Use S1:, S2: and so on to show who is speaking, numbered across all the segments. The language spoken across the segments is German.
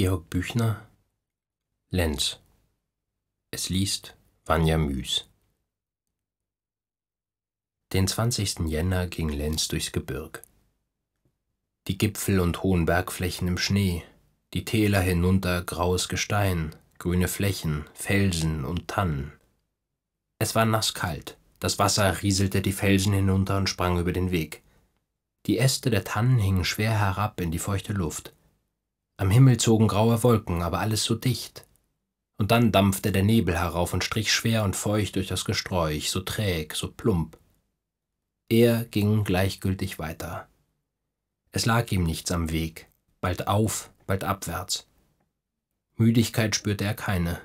S1: Georg Büchner Lenz Es liest Vanja Müs Den 20. Jänner ging Lenz durchs Gebirg. Die Gipfel und hohen Bergflächen im Schnee, die Täler hinunter graues Gestein, grüne Flächen, Felsen und Tannen. Es war nasskalt, das Wasser rieselte die Felsen hinunter und sprang über den Weg. Die Äste der Tannen hingen schwer herab in die feuchte Luft. Am Himmel zogen graue Wolken, aber alles so dicht. Und dann dampfte der Nebel herauf und strich schwer und feucht durch das Gesträuch, so träg, so plump. Er ging gleichgültig weiter. Es lag ihm nichts am Weg, bald auf, bald abwärts. Müdigkeit spürte er keine.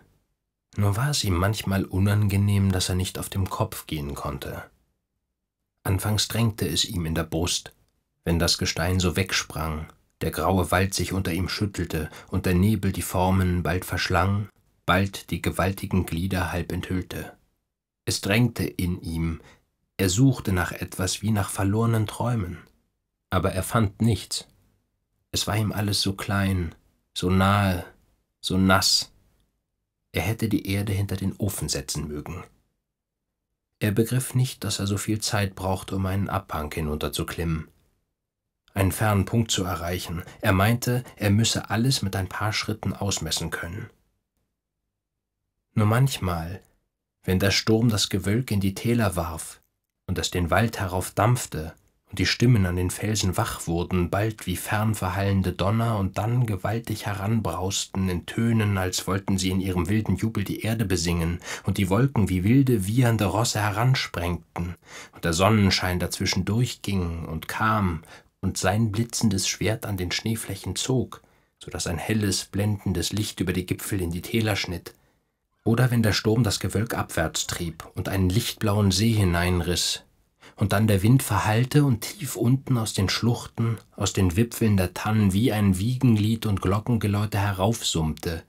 S1: Nur war es ihm manchmal unangenehm, dass er nicht auf dem Kopf gehen konnte. Anfangs drängte es ihm in der Brust, wenn das Gestein so wegsprang der graue Wald sich unter ihm schüttelte und der Nebel die Formen bald verschlang, bald die gewaltigen Glieder halb enthüllte. Es drängte in ihm, er suchte nach etwas wie nach verlorenen Träumen, aber er fand nichts. Es war ihm alles so klein, so nahe, so nass. Er hätte die Erde hinter den Ofen setzen mögen. Er begriff nicht, dass er so viel Zeit brauchte, um einen Abhang hinunterzuklimmen einen fernen Punkt zu erreichen. Er meinte, er müsse alles mit ein paar Schritten ausmessen können. Nur manchmal, wenn der Sturm das Gewölk in die Täler warf und es den Wald heraufdampfte und die Stimmen an den Felsen wach wurden, bald wie fern verhallende Donner und dann gewaltig heranbrausten in Tönen, als wollten sie in ihrem wilden Jubel die Erde besingen und die Wolken wie wilde, wiehernde Rosse heransprengten und der Sonnenschein dazwischen durchging und kam und sein blitzendes Schwert an den Schneeflächen zog, so daß ein helles, blendendes Licht über die Gipfel in die Täler schnitt, oder wenn der Sturm das Gewölk abwärts trieb und einen lichtblauen See hineinriß, und dann der Wind verhallte und tief unten aus den Schluchten, aus den Wipfeln der Tannen wie ein Wiegenlied und Glockengeläute heraufsummte,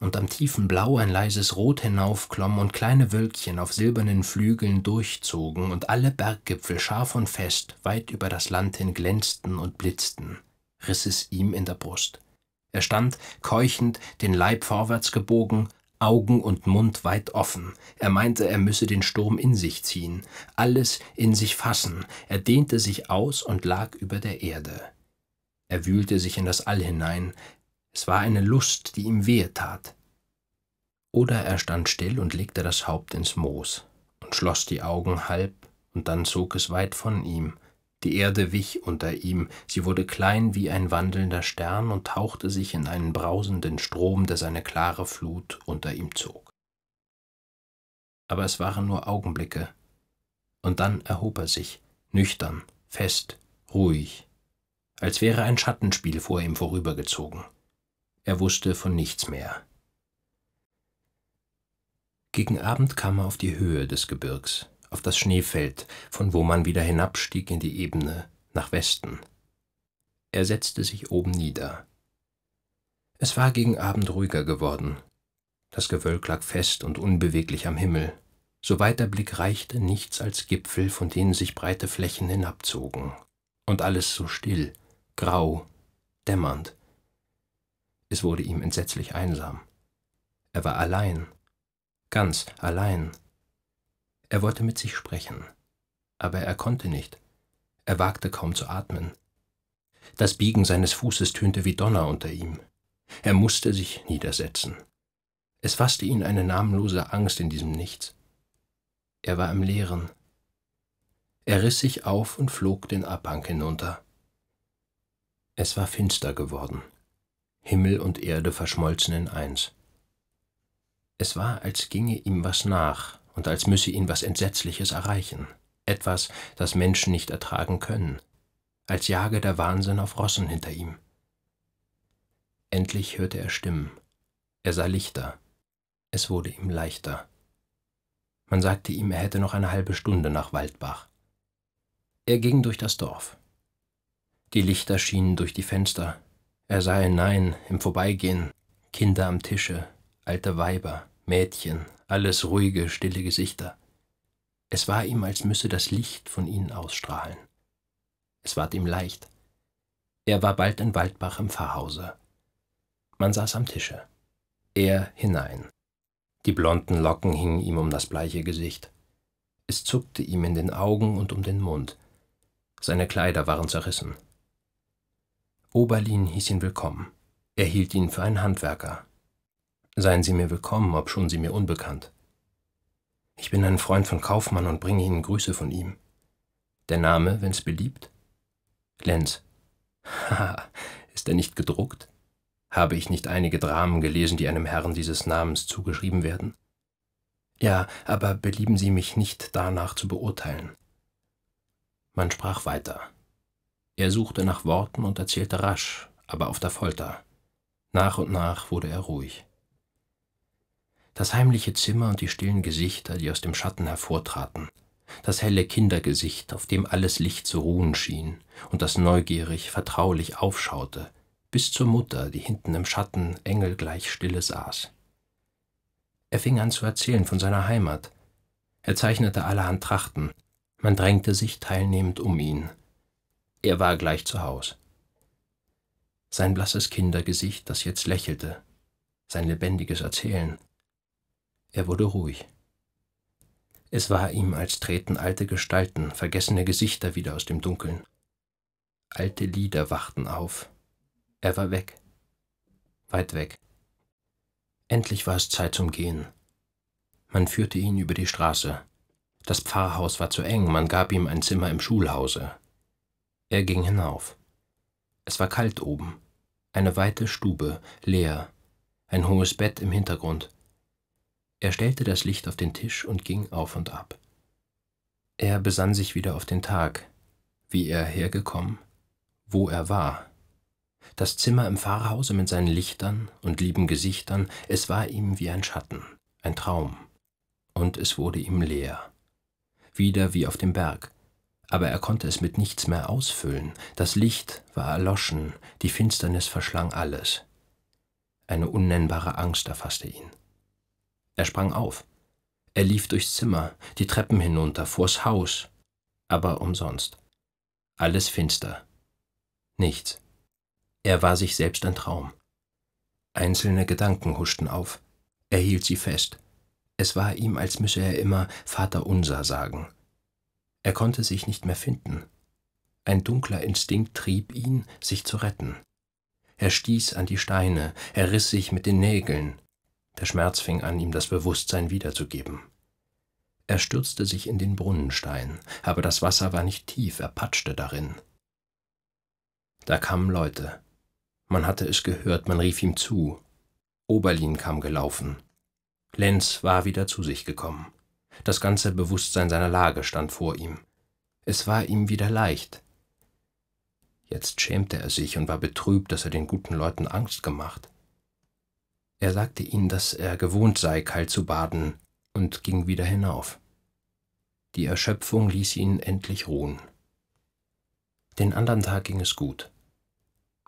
S1: und am tiefen Blau ein leises Rot hinaufklomm und kleine Wölkchen auf silbernen Flügeln durchzogen und alle Berggipfel scharf und fest weit über das Land hin glänzten und blitzten, riss es ihm in der Brust. Er stand, keuchend, den Leib vorwärts gebogen, Augen und Mund weit offen. Er meinte, er müsse den Sturm in sich ziehen, alles in sich fassen. Er dehnte sich aus und lag über der Erde. Er wühlte sich in das All hinein, es war eine Lust, die ihm wehe tat. Oder er stand still und legte das Haupt ins Moos und schloss die Augen halb, und dann zog es weit von ihm. Die Erde wich unter ihm, sie wurde klein wie ein wandelnder Stern und tauchte sich in einen brausenden Strom, der seine klare Flut unter ihm zog. Aber es waren nur Augenblicke, und dann erhob er sich, nüchtern, fest, ruhig, als wäre ein Schattenspiel vor ihm vorübergezogen. Er wusste von nichts mehr. Gegen Abend kam er auf die Höhe des Gebirgs, auf das Schneefeld, von wo man wieder hinabstieg in die Ebene, nach Westen. Er setzte sich oben nieder. Es war gegen Abend ruhiger geworden. Das Gewölk lag fest und unbeweglich am Himmel. So weit der Blick reichte, nichts als Gipfel, von denen sich breite Flächen hinabzogen. Und alles so still, grau, dämmernd. Es wurde ihm entsetzlich einsam. Er war allein, ganz allein. Er wollte mit sich sprechen, aber er konnte nicht. Er wagte kaum zu atmen. Das Biegen seines Fußes tönte wie Donner unter ihm. Er musste sich niedersetzen. Es fasste ihn eine namenlose Angst in diesem Nichts. Er war im Leeren. Er riss sich auf und flog den Abhang hinunter. Es war finster geworden. Himmel und Erde verschmolzen in eins. Es war, als ginge ihm was nach und als müsse ihn was Entsetzliches erreichen, etwas, das Menschen nicht ertragen können, als jage der Wahnsinn auf Rossen hinter ihm. Endlich hörte er Stimmen. Er sah Lichter. Es wurde ihm leichter. Man sagte ihm, er hätte noch eine halbe Stunde nach Waldbach. Er ging durch das Dorf. Die Lichter schienen durch die Fenster, er sah hinein, im Vorbeigehen, Kinder am Tische, alte Weiber, Mädchen, alles ruhige, stille Gesichter. Es war ihm, als müsse das Licht von ihnen ausstrahlen. Es ward ihm leicht. Er war bald in Waldbach im Pfarrhause. Man saß am Tische. Er hinein. Die blonden Locken hingen ihm um das bleiche Gesicht. Es zuckte ihm in den Augen und um den Mund. Seine Kleider waren zerrissen. Oberlin hieß ihn willkommen. Er hielt ihn für einen Handwerker. Seien Sie mir willkommen, obschon Sie mir unbekannt. Ich bin ein Freund von Kaufmann und bringe Ihnen Grüße von ihm. Der Name, wenn's beliebt? Lenz. Haha, ist er nicht gedruckt? Habe ich nicht einige Dramen gelesen, die einem Herrn dieses Namens zugeschrieben werden? Ja, aber belieben Sie mich nicht danach zu beurteilen. Man sprach weiter. Er suchte nach Worten und erzählte rasch, aber auf der Folter. Nach und nach wurde er ruhig. Das heimliche Zimmer und die stillen Gesichter, die aus dem Schatten hervortraten, das helle Kindergesicht, auf dem alles Licht zu ruhen schien und das neugierig, vertraulich aufschaute, bis zur Mutter, die hinten im Schatten engelgleich stille saß. Er fing an zu erzählen von seiner Heimat. Er zeichnete allerhand Trachten. Man drängte sich teilnehmend um ihn, er war gleich zu Haus. Sein blasses Kindergesicht, das jetzt lächelte, sein lebendiges Erzählen. Er wurde ruhig. Es war ihm, als treten alte Gestalten, vergessene Gesichter wieder aus dem Dunkeln. Alte Lieder wachten auf. Er war weg. Weit weg. Endlich war es Zeit zum Gehen. Man führte ihn über die Straße. Das Pfarrhaus war zu eng, man gab ihm ein Zimmer im Schulhause. Er ging hinauf. Es war kalt oben. Eine weite Stube, leer, ein hohes Bett im Hintergrund. Er stellte das Licht auf den Tisch und ging auf und ab. Er besann sich wieder auf den Tag, wie er hergekommen, wo er war. Das Zimmer im Pfarrhause mit seinen Lichtern und lieben Gesichtern, es war ihm wie ein Schatten, ein Traum. Und es wurde ihm leer. Wieder wie auf dem Berg aber er konnte es mit nichts mehr ausfüllen, das Licht war erloschen, die Finsternis verschlang alles. Eine unnennbare Angst erfasste ihn. Er sprang auf. Er lief durchs Zimmer, die Treppen hinunter, vors Haus, aber umsonst. Alles finster. Nichts. Er war sich selbst ein Traum. Einzelne Gedanken huschten auf. Er hielt sie fest. Es war ihm, als müsse er immer Vater unser sagen, er konnte sich nicht mehr finden. Ein dunkler Instinkt trieb ihn, sich zu retten. Er stieß an die Steine, er riss sich mit den Nägeln. Der Schmerz fing an, ihm das Bewusstsein wiederzugeben. Er stürzte sich in den Brunnenstein, aber das Wasser war nicht tief, er patschte darin. Da kamen Leute. Man hatte es gehört, man rief ihm zu. Oberlin kam gelaufen. Lenz war wieder zu sich gekommen. Das ganze Bewusstsein seiner Lage stand vor ihm. Es war ihm wieder leicht. Jetzt schämte er sich und war betrübt, dass er den guten Leuten Angst gemacht. Er sagte ihnen, dass er gewohnt sei, kalt zu baden, und ging wieder hinauf. Die Erschöpfung ließ ihn endlich ruhen. Den anderen Tag ging es gut.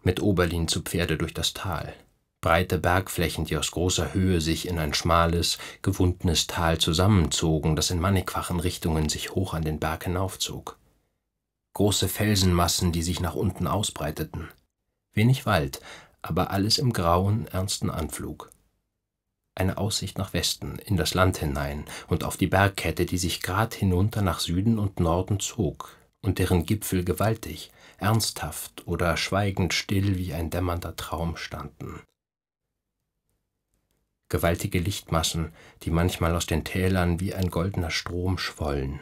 S1: Mit Oberlin zu Pferde durch das Tal, breite Bergflächen, die aus großer Höhe sich in ein schmales, gewundenes Tal zusammenzogen, das in mannigfachen Richtungen sich hoch an den Berg hinaufzog. Große Felsenmassen, die sich nach unten ausbreiteten. Wenig Wald, aber alles im grauen, ernsten Anflug. Eine Aussicht nach Westen, in das Land hinein und auf die Bergkette, die sich grad hinunter nach Süden und Norden zog, und deren Gipfel gewaltig, ernsthaft oder schweigend still wie ein dämmernder Traum standen gewaltige Lichtmassen, die manchmal aus den Tälern wie ein goldener Strom schwollen.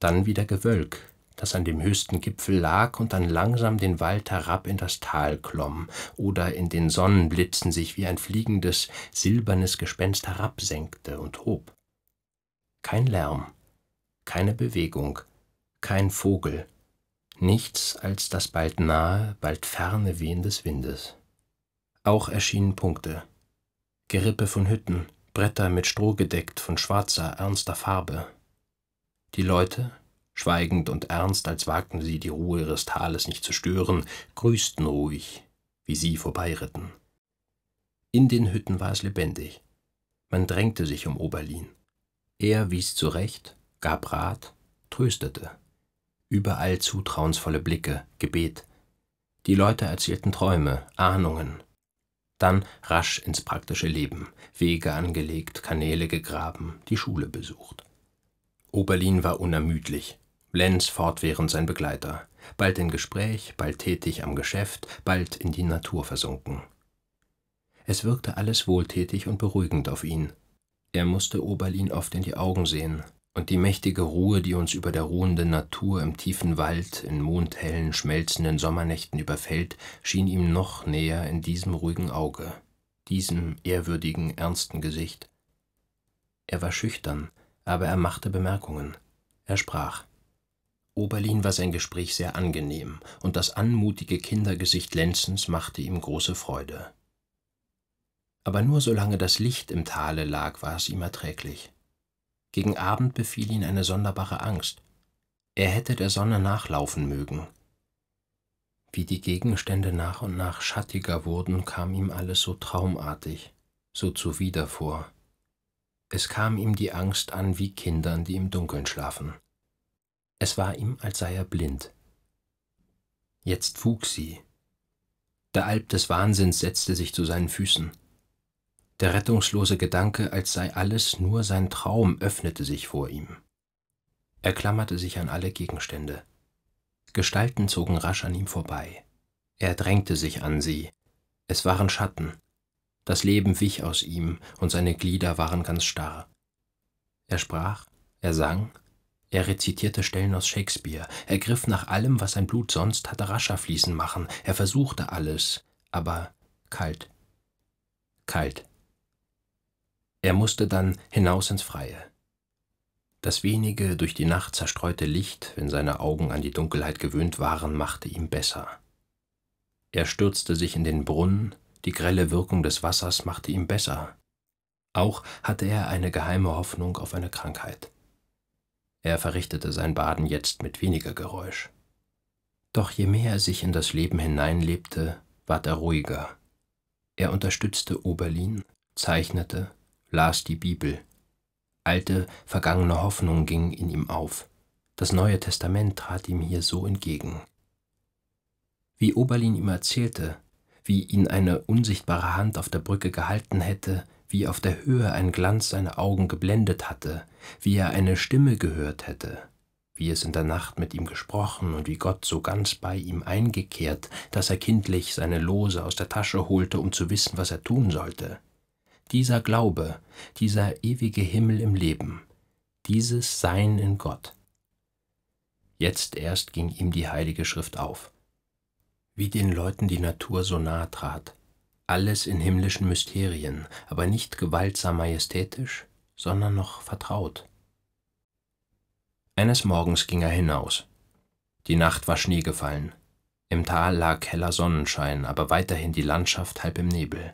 S1: Dann wieder Gewölk, das an dem höchsten Gipfel lag und dann langsam den Wald herab in das Tal klomm oder in den Sonnenblitzen sich wie ein fliegendes, silbernes Gespenst herabsenkte und hob. Kein Lärm, keine Bewegung, kein Vogel, nichts als das bald nahe, bald ferne Wehen des Windes. Auch erschienen Punkte, Gerippe von Hütten, Bretter mit Stroh gedeckt von schwarzer, ernster Farbe. Die Leute, schweigend und ernst, als wagten sie die Ruhe ihres Tales nicht zu stören, grüßten ruhig, wie sie vorbeiritten. In den Hütten war es lebendig. Man drängte sich um Oberlin. Er wies zurecht, gab Rat, tröstete. Überall zutrauensvolle Blicke, Gebet. Die Leute erzählten Träume, Ahnungen, dann rasch ins praktische Leben, Wege angelegt, Kanäle gegraben, die Schule besucht. Oberlin war unermüdlich, Lenz fortwährend sein Begleiter, bald in Gespräch, bald tätig am Geschäft, bald in die Natur versunken. Es wirkte alles wohltätig und beruhigend auf ihn. Er musste Oberlin oft in die Augen sehen, und die mächtige Ruhe, die uns über der ruhenden Natur im tiefen Wald, in mondhellen, schmelzenden Sommernächten überfällt, schien ihm noch näher in diesem ruhigen Auge, diesem ehrwürdigen, ernsten Gesicht. Er war schüchtern, aber er machte Bemerkungen. Er sprach. Oberlin war sein Gespräch sehr angenehm, und das anmutige Kindergesicht Lenzens machte ihm große Freude. Aber nur solange das Licht im Tale lag, war es ihm erträglich. Gegen Abend befiel ihn eine sonderbare Angst. Er hätte der Sonne nachlaufen mögen. Wie die Gegenstände nach und nach schattiger wurden, kam ihm alles so traumartig, so zuwider vor. Es kam ihm die Angst an wie Kindern, die im Dunkeln schlafen. Es war ihm, als sei er blind. Jetzt wuchs sie. Der Alp des Wahnsinns setzte sich zu seinen Füßen. Der rettungslose Gedanke, als sei alles nur sein Traum, öffnete sich vor ihm. Er klammerte sich an alle Gegenstände. Gestalten zogen rasch an ihm vorbei. Er drängte sich an sie. Es waren Schatten. Das Leben wich aus ihm und seine Glieder waren ganz starr. Er sprach, er sang, er rezitierte Stellen aus Shakespeare, er griff nach allem, was sein Blut sonst hatte rascher fließen machen, er versuchte alles, aber kalt. Kalt. Er musste dann hinaus ins Freie. Das wenige durch die Nacht zerstreute Licht, wenn seine Augen an die Dunkelheit gewöhnt waren, machte ihm besser. Er stürzte sich in den Brunnen, die grelle Wirkung des Wassers machte ihm besser. Auch hatte er eine geheime Hoffnung auf eine Krankheit. Er verrichtete sein Baden jetzt mit weniger Geräusch. Doch je mehr er sich in das Leben hineinlebte, ward er ruhiger. Er unterstützte Oberlin, zeichnete, las die Bibel. Alte, vergangene Hoffnung ging in ihm auf. Das Neue Testament trat ihm hier so entgegen. Wie Oberlin ihm erzählte, wie ihn eine unsichtbare Hand auf der Brücke gehalten hätte, wie auf der Höhe ein Glanz seine Augen geblendet hatte, wie er eine Stimme gehört hätte, wie es in der Nacht mit ihm gesprochen und wie Gott so ganz bei ihm eingekehrt, dass er kindlich seine Lose aus der Tasche holte, um zu wissen, was er tun sollte. Dieser Glaube, dieser ewige Himmel im Leben, dieses Sein in Gott. Jetzt erst ging ihm die Heilige Schrift auf. Wie den Leuten die Natur so nahe trat, alles in himmlischen Mysterien, aber nicht gewaltsam majestätisch, sondern noch vertraut. Eines Morgens ging er hinaus. Die Nacht war Schnee gefallen. Im Tal lag heller Sonnenschein, aber weiterhin die Landschaft halb im Nebel.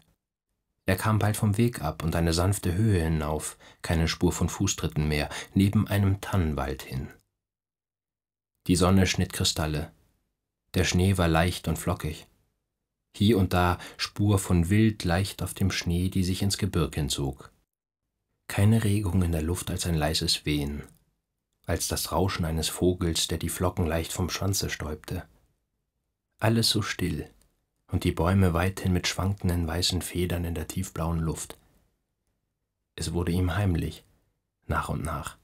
S1: Er kam bald vom Weg ab und eine sanfte Höhe hinauf, keine Spur von Fußtritten mehr, neben einem Tannenwald hin. Die Sonne schnitt Kristalle. Der Schnee war leicht und flockig. Hier und da Spur von Wild leicht auf dem Schnee, die sich ins Gebirg hinzog. Keine Regung in der Luft als ein leises Wehen, als das Rauschen eines Vogels, der die Flocken leicht vom Schwanze stäubte. Alles so still und die Bäume weithin mit schwankenden weißen Federn in der tiefblauen Luft. Es wurde ihm heimlich, nach und nach.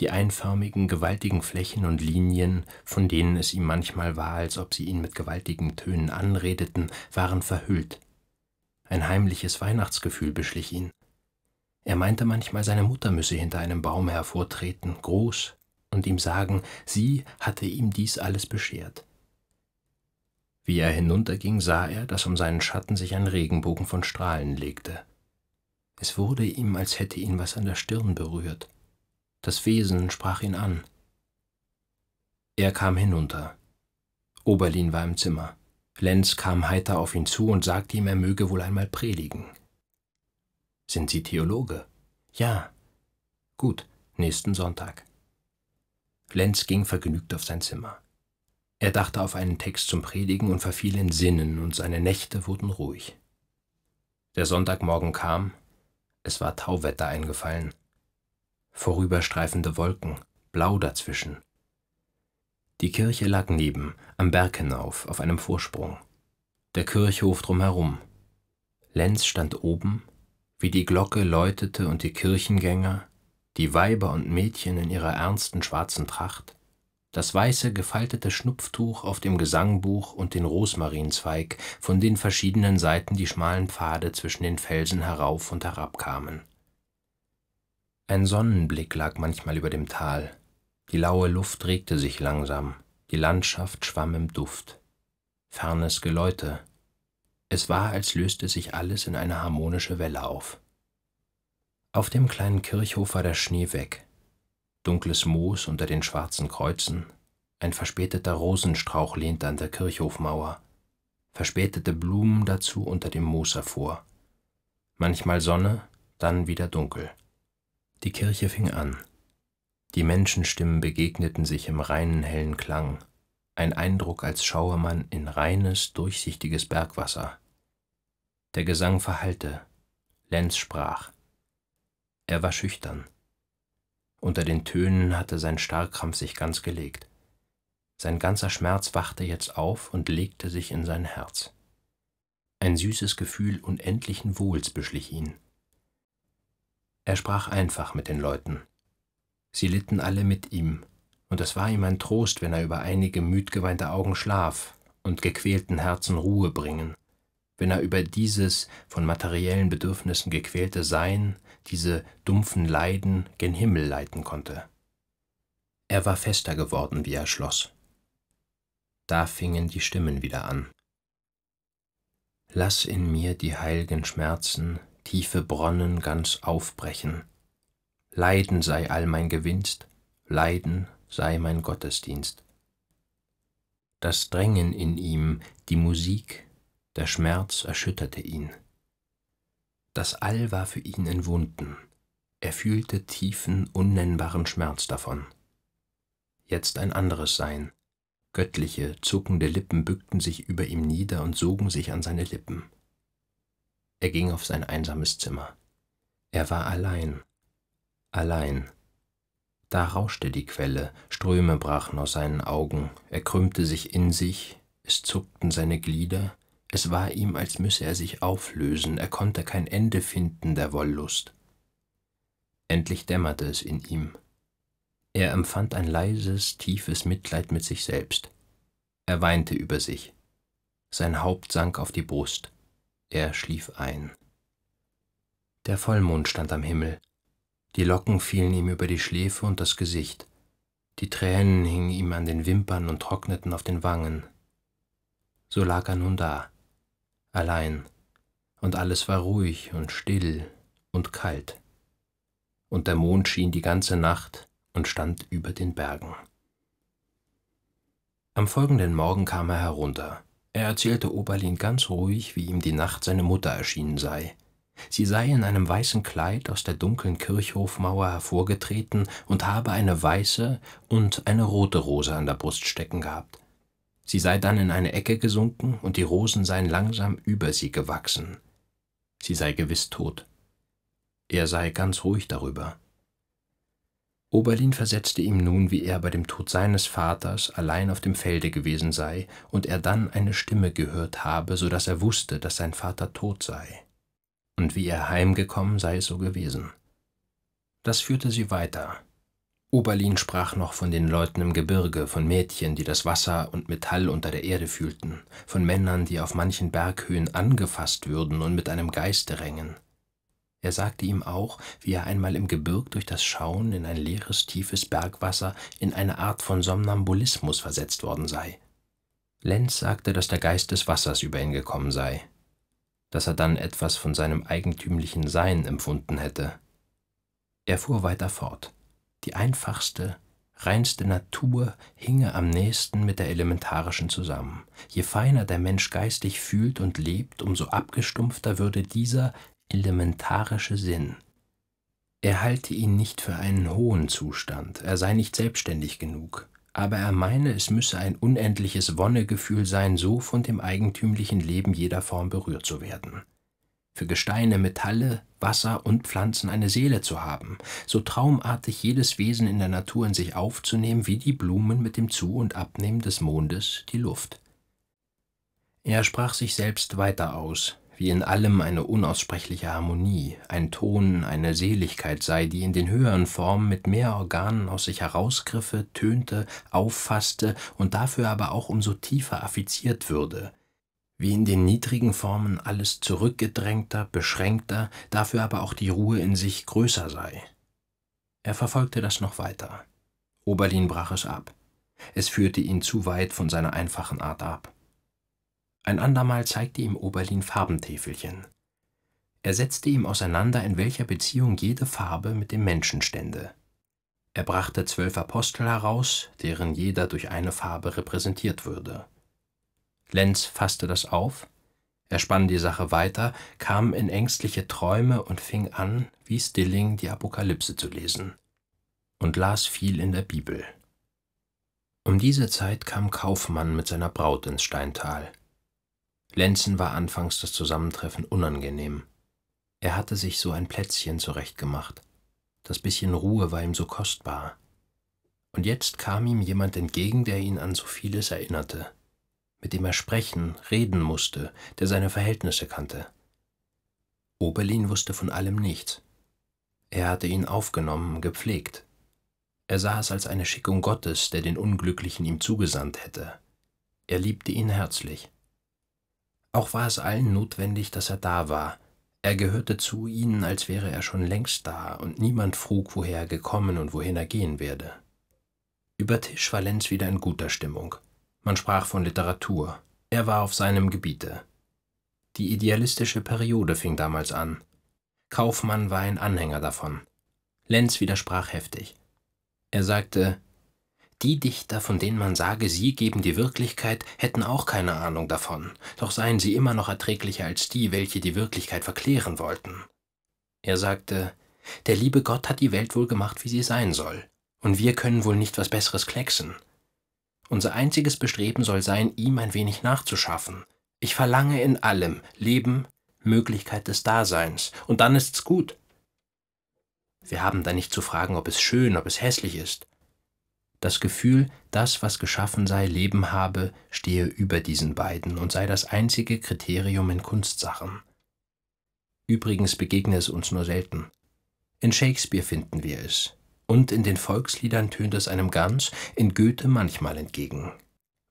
S1: Die einförmigen, gewaltigen Flächen und Linien, von denen es ihm manchmal war, als ob sie ihn mit gewaltigen Tönen anredeten, waren verhüllt. Ein heimliches Weihnachtsgefühl beschlich ihn. Er meinte manchmal, seine Mutter müsse hinter einem Baum hervortreten, groß, und ihm sagen, sie hatte ihm dies alles beschert. Wie er hinunterging, sah er, dass um seinen Schatten sich ein Regenbogen von Strahlen legte. Es wurde ihm, als hätte ihn was an der Stirn berührt. Das Wesen sprach ihn an. Er kam hinunter. Oberlin war im Zimmer. Lenz kam heiter auf ihn zu und sagte ihm, er möge wohl einmal predigen. Sind Sie Theologe? Ja. Gut, nächsten Sonntag. Lenz ging vergnügt auf sein Zimmer. Er dachte auf einen Text zum Predigen und verfiel in Sinnen, und seine Nächte wurden ruhig. Der Sonntagmorgen kam, es war Tauwetter eingefallen, vorüberstreifende Wolken, blau dazwischen. Die Kirche lag neben, am Berg hinauf, auf einem Vorsprung. Der Kirchhof drumherum. Lenz stand oben, wie die Glocke läutete und die Kirchengänger, die Weiber und Mädchen in ihrer ernsten schwarzen Tracht, das weiße gefaltete Schnupftuch auf dem Gesangbuch und den Rosmarinzweig, von den verschiedenen Seiten die schmalen Pfade zwischen den Felsen herauf und herab kamen. Ein Sonnenblick lag manchmal über dem Tal. Die laue Luft regte sich langsam, die Landschaft schwamm im Duft. Fernes Geläute. Es war, als löste sich alles in eine harmonische Welle auf. Auf dem kleinen Kirchhof war der Schnee weg, dunkles Moos unter den schwarzen Kreuzen, ein verspäteter Rosenstrauch lehnte an der Kirchhofmauer, verspätete Blumen dazu unter dem Moos hervor. Manchmal Sonne, dann wieder dunkel. Die Kirche fing an. Die Menschenstimmen begegneten sich im reinen hellen Klang, ein Eindruck, als schaue man in reines, durchsichtiges Bergwasser. Der Gesang verhallte, Lenz sprach. Er war schüchtern. Unter den Tönen hatte sein Starrkrampf sich ganz gelegt. Sein ganzer Schmerz wachte jetzt auf und legte sich in sein Herz. Ein süßes Gefühl unendlichen Wohls beschlich ihn. Er sprach einfach mit den Leuten. Sie litten alle mit ihm, und es war ihm ein Trost, wenn er über einige müdgeweinte Augen Schlaf und gequälten Herzen Ruhe bringen, wenn er über dieses von materiellen Bedürfnissen gequälte Sein diese dumpfen Leiden gen Himmel leiten konnte. Er war fester geworden, wie er schloss. Da fingen die Stimmen wieder an. Lass in mir die heilgen Schmerzen, tiefe Bronnen ganz aufbrechen. Leiden sei all mein Gewinst, Leiden sei mein Gottesdienst. Das Drängen in ihm, die Musik, der Schmerz erschütterte ihn. Das All war für ihn in Wunden. Er fühlte tiefen, unnennbaren Schmerz davon. Jetzt ein anderes Sein. Göttliche, zuckende Lippen bückten sich über ihm nieder und sogen sich an seine Lippen. Er ging auf sein einsames Zimmer. Er war allein. Allein. Da rauschte die Quelle, Ströme brachen aus seinen Augen, er krümmte sich in sich, es zuckten seine Glieder, es war ihm, als müsse er sich auflösen, er konnte kein Ende finden der Wollust. Endlich dämmerte es in ihm. Er empfand ein leises, tiefes Mitleid mit sich selbst. Er weinte über sich. Sein Haupt sank auf die Brust. Er schlief ein. Der Vollmond stand am Himmel. Die Locken fielen ihm über die Schläfe und das Gesicht. Die Tränen hingen ihm an den Wimpern und trockneten auf den Wangen. So lag er nun da, allein, und alles war ruhig und still und kalt, und der Mond schien die ganze Nacht und stand über den Bergen. Am folgenden Morgen kam er herunter. Er erzählte Oberlin ganz ruhig, wie ihm die Nacht seine Mutter erschienen sei. Sie sei in einem weißen Kleid aus der dunklen Kirchhofmauer hervorgetreten und habe eine weiße und eine rote Rose an der Brust stecken gehabt. Sie sei dann in eine Ecke gesunken und die Rosen seien langsam über sie gewachsen. Sie sei gewiss tot. Er sei ganz ruhig darüber. Oberlin versetzte ihm nun, wie er bei dem Tod seines Vaters allein auf dem Felde gewesen sei und er dann eine Stimme gehört habe, so daß er wusste, dass sein Vater tot sei. Und wie er heimgekommen sei es so gewesen. Das führte sie weiter, Oberlin sprach noch von den Leuten im Gebirge, von Mädchen, die das Wasser und Metall unter der Erde fühlten, von Männern, die auf manchen Berghöhen angefasst würden und mit einem Geiste rängen. Er sagte ihm auch, wie er einmal im Gebirg durch das Schauen in ein leeres, tiefes Bergwasser in eine Art von Somnambulismus versetzt worden sei. Lenz sagte, dass der Geist des Wassers über ihn gekommen sei, dass er dann etwas von seinem eigentümlichen Sein empfunden hätte. Er fuhr weiter fort die einfachste, reinste Natur hinge am nächsten mit der elementarischen zusammen. Je feiner der Mensch geistig fühlt und lebt, umso abgestumpfter würde dieser elementarische Sinn. Er halte ihn nicht für einen hohen Zustand, er sei nicht selbstständig genug, aber er meine, es müsse ein unendliches Wonnegefühl sein, so von dem eigentümlichen Leben jeder Form berührt zu werden für Gesteine, Metalle, Wasser und Pflanzen eine Seele zu haben, so traumartig jedes Wesen in der Natur in sich aufzunehmen, wie die Blumen mit dem Zu- und Abnehmen des Mondes die Luft. Er sprach sich selbst weiter aus, wie in allem eine unaussprechliche Harmonie, ein Ton, eine Seligkeit sei, die in den höheren Formen mit mehr Organen aus sich herausgriffe, tönte, auffasste und dafür aber auch umso tiefer affiziert würde – wie in den niedrigen Formen alles zurückgedrängter, beschränkter, dafür aber auch die Ruhe in sich größer sei. Er verfolgte das noch weiter. Oberlin brach es ab. Es führte ihn zu weit von seiner einfachen Art ab. Ein andermal zeigte ihm Oberlin Farbentäfelchen. Er setzte ihm auseinander, in welcher Beziehung jede Farbe mit dem Menschen stände. Er brachte zwölf Apostel heraus, deren jeder durch eine Farbe repräsentiert würde. Lenz fasste das auf, er spann die Sache weiter, kam in ängstliche Träume und fing an, wie Stilling die Apokalypse zu lesen und las viel in der Bibel. Um diese Zeit kam Kaufmann mit seiner Braut ins Steintal. Lenzen war anfangs das Zusammentreffen unangenehm. Er hatte sich so ein Plätzchen zurechtgemacht. Das bisschen Ruhe war ihm so kostbar. Und jetzt kam ihm jemand entgegen, der ihn an so vieles erinnerte mit dem er sprechen, reden musste, der seine Verhältnisse kannte. Oberlin wusste von allem nichts. Er hatte ihn aufgenommen, gepflegt. Er sah es als eine Schickung Gottes, der den Unglücklichen ihm zugesandt hätte. Er liebte ihn herzlich. Auch war es allen notwendig, dass er da war. Er gehörte zu ihnen, als wäre er schon längst da, und niemand frug, woher er gekommen und wohin er gehen werde. Über Tisch war Lenz wieder in guter Stimmung. Man sprach von Literatur. Er war auf seinem Gebiete. Die idealistische Periode fing damals an. Kaufmann war ein Anhänger davon. Lenz widersprach heftig. Er sagte, die Dichter, von denen man sage, sie geben die Wirklichkeit, hätten auch keine Ahnung davon, doch seien sie immer noch erträglicher als die, welche die Wirklichkeit verklären wollten. Er sagte, der liebe Gott hat die Welt wohl gemacht, wie sie sein soll, und wir können wohl nicht was Besseres klecksen. Unser einziges Bestreben soll sein, ihm ein wenig nachzuschaffen. Ich verlange in allem Leben, Möglichkeit des Daseins, und dann ist's gut. Wir haben da nicht zu fragen, ob es schön, ob es hässlich ist. Das Gefühl, das, was geschaffen sei, Leben habe, stehe über diesen beiden und sei das einzige Kriterium in Kunstsachen. Übrigens begegne es uns nur selten. In Shakespeare finden wir es, und in den Volksliedern tönt es einem ganz, in Goethe manchmal entgegen.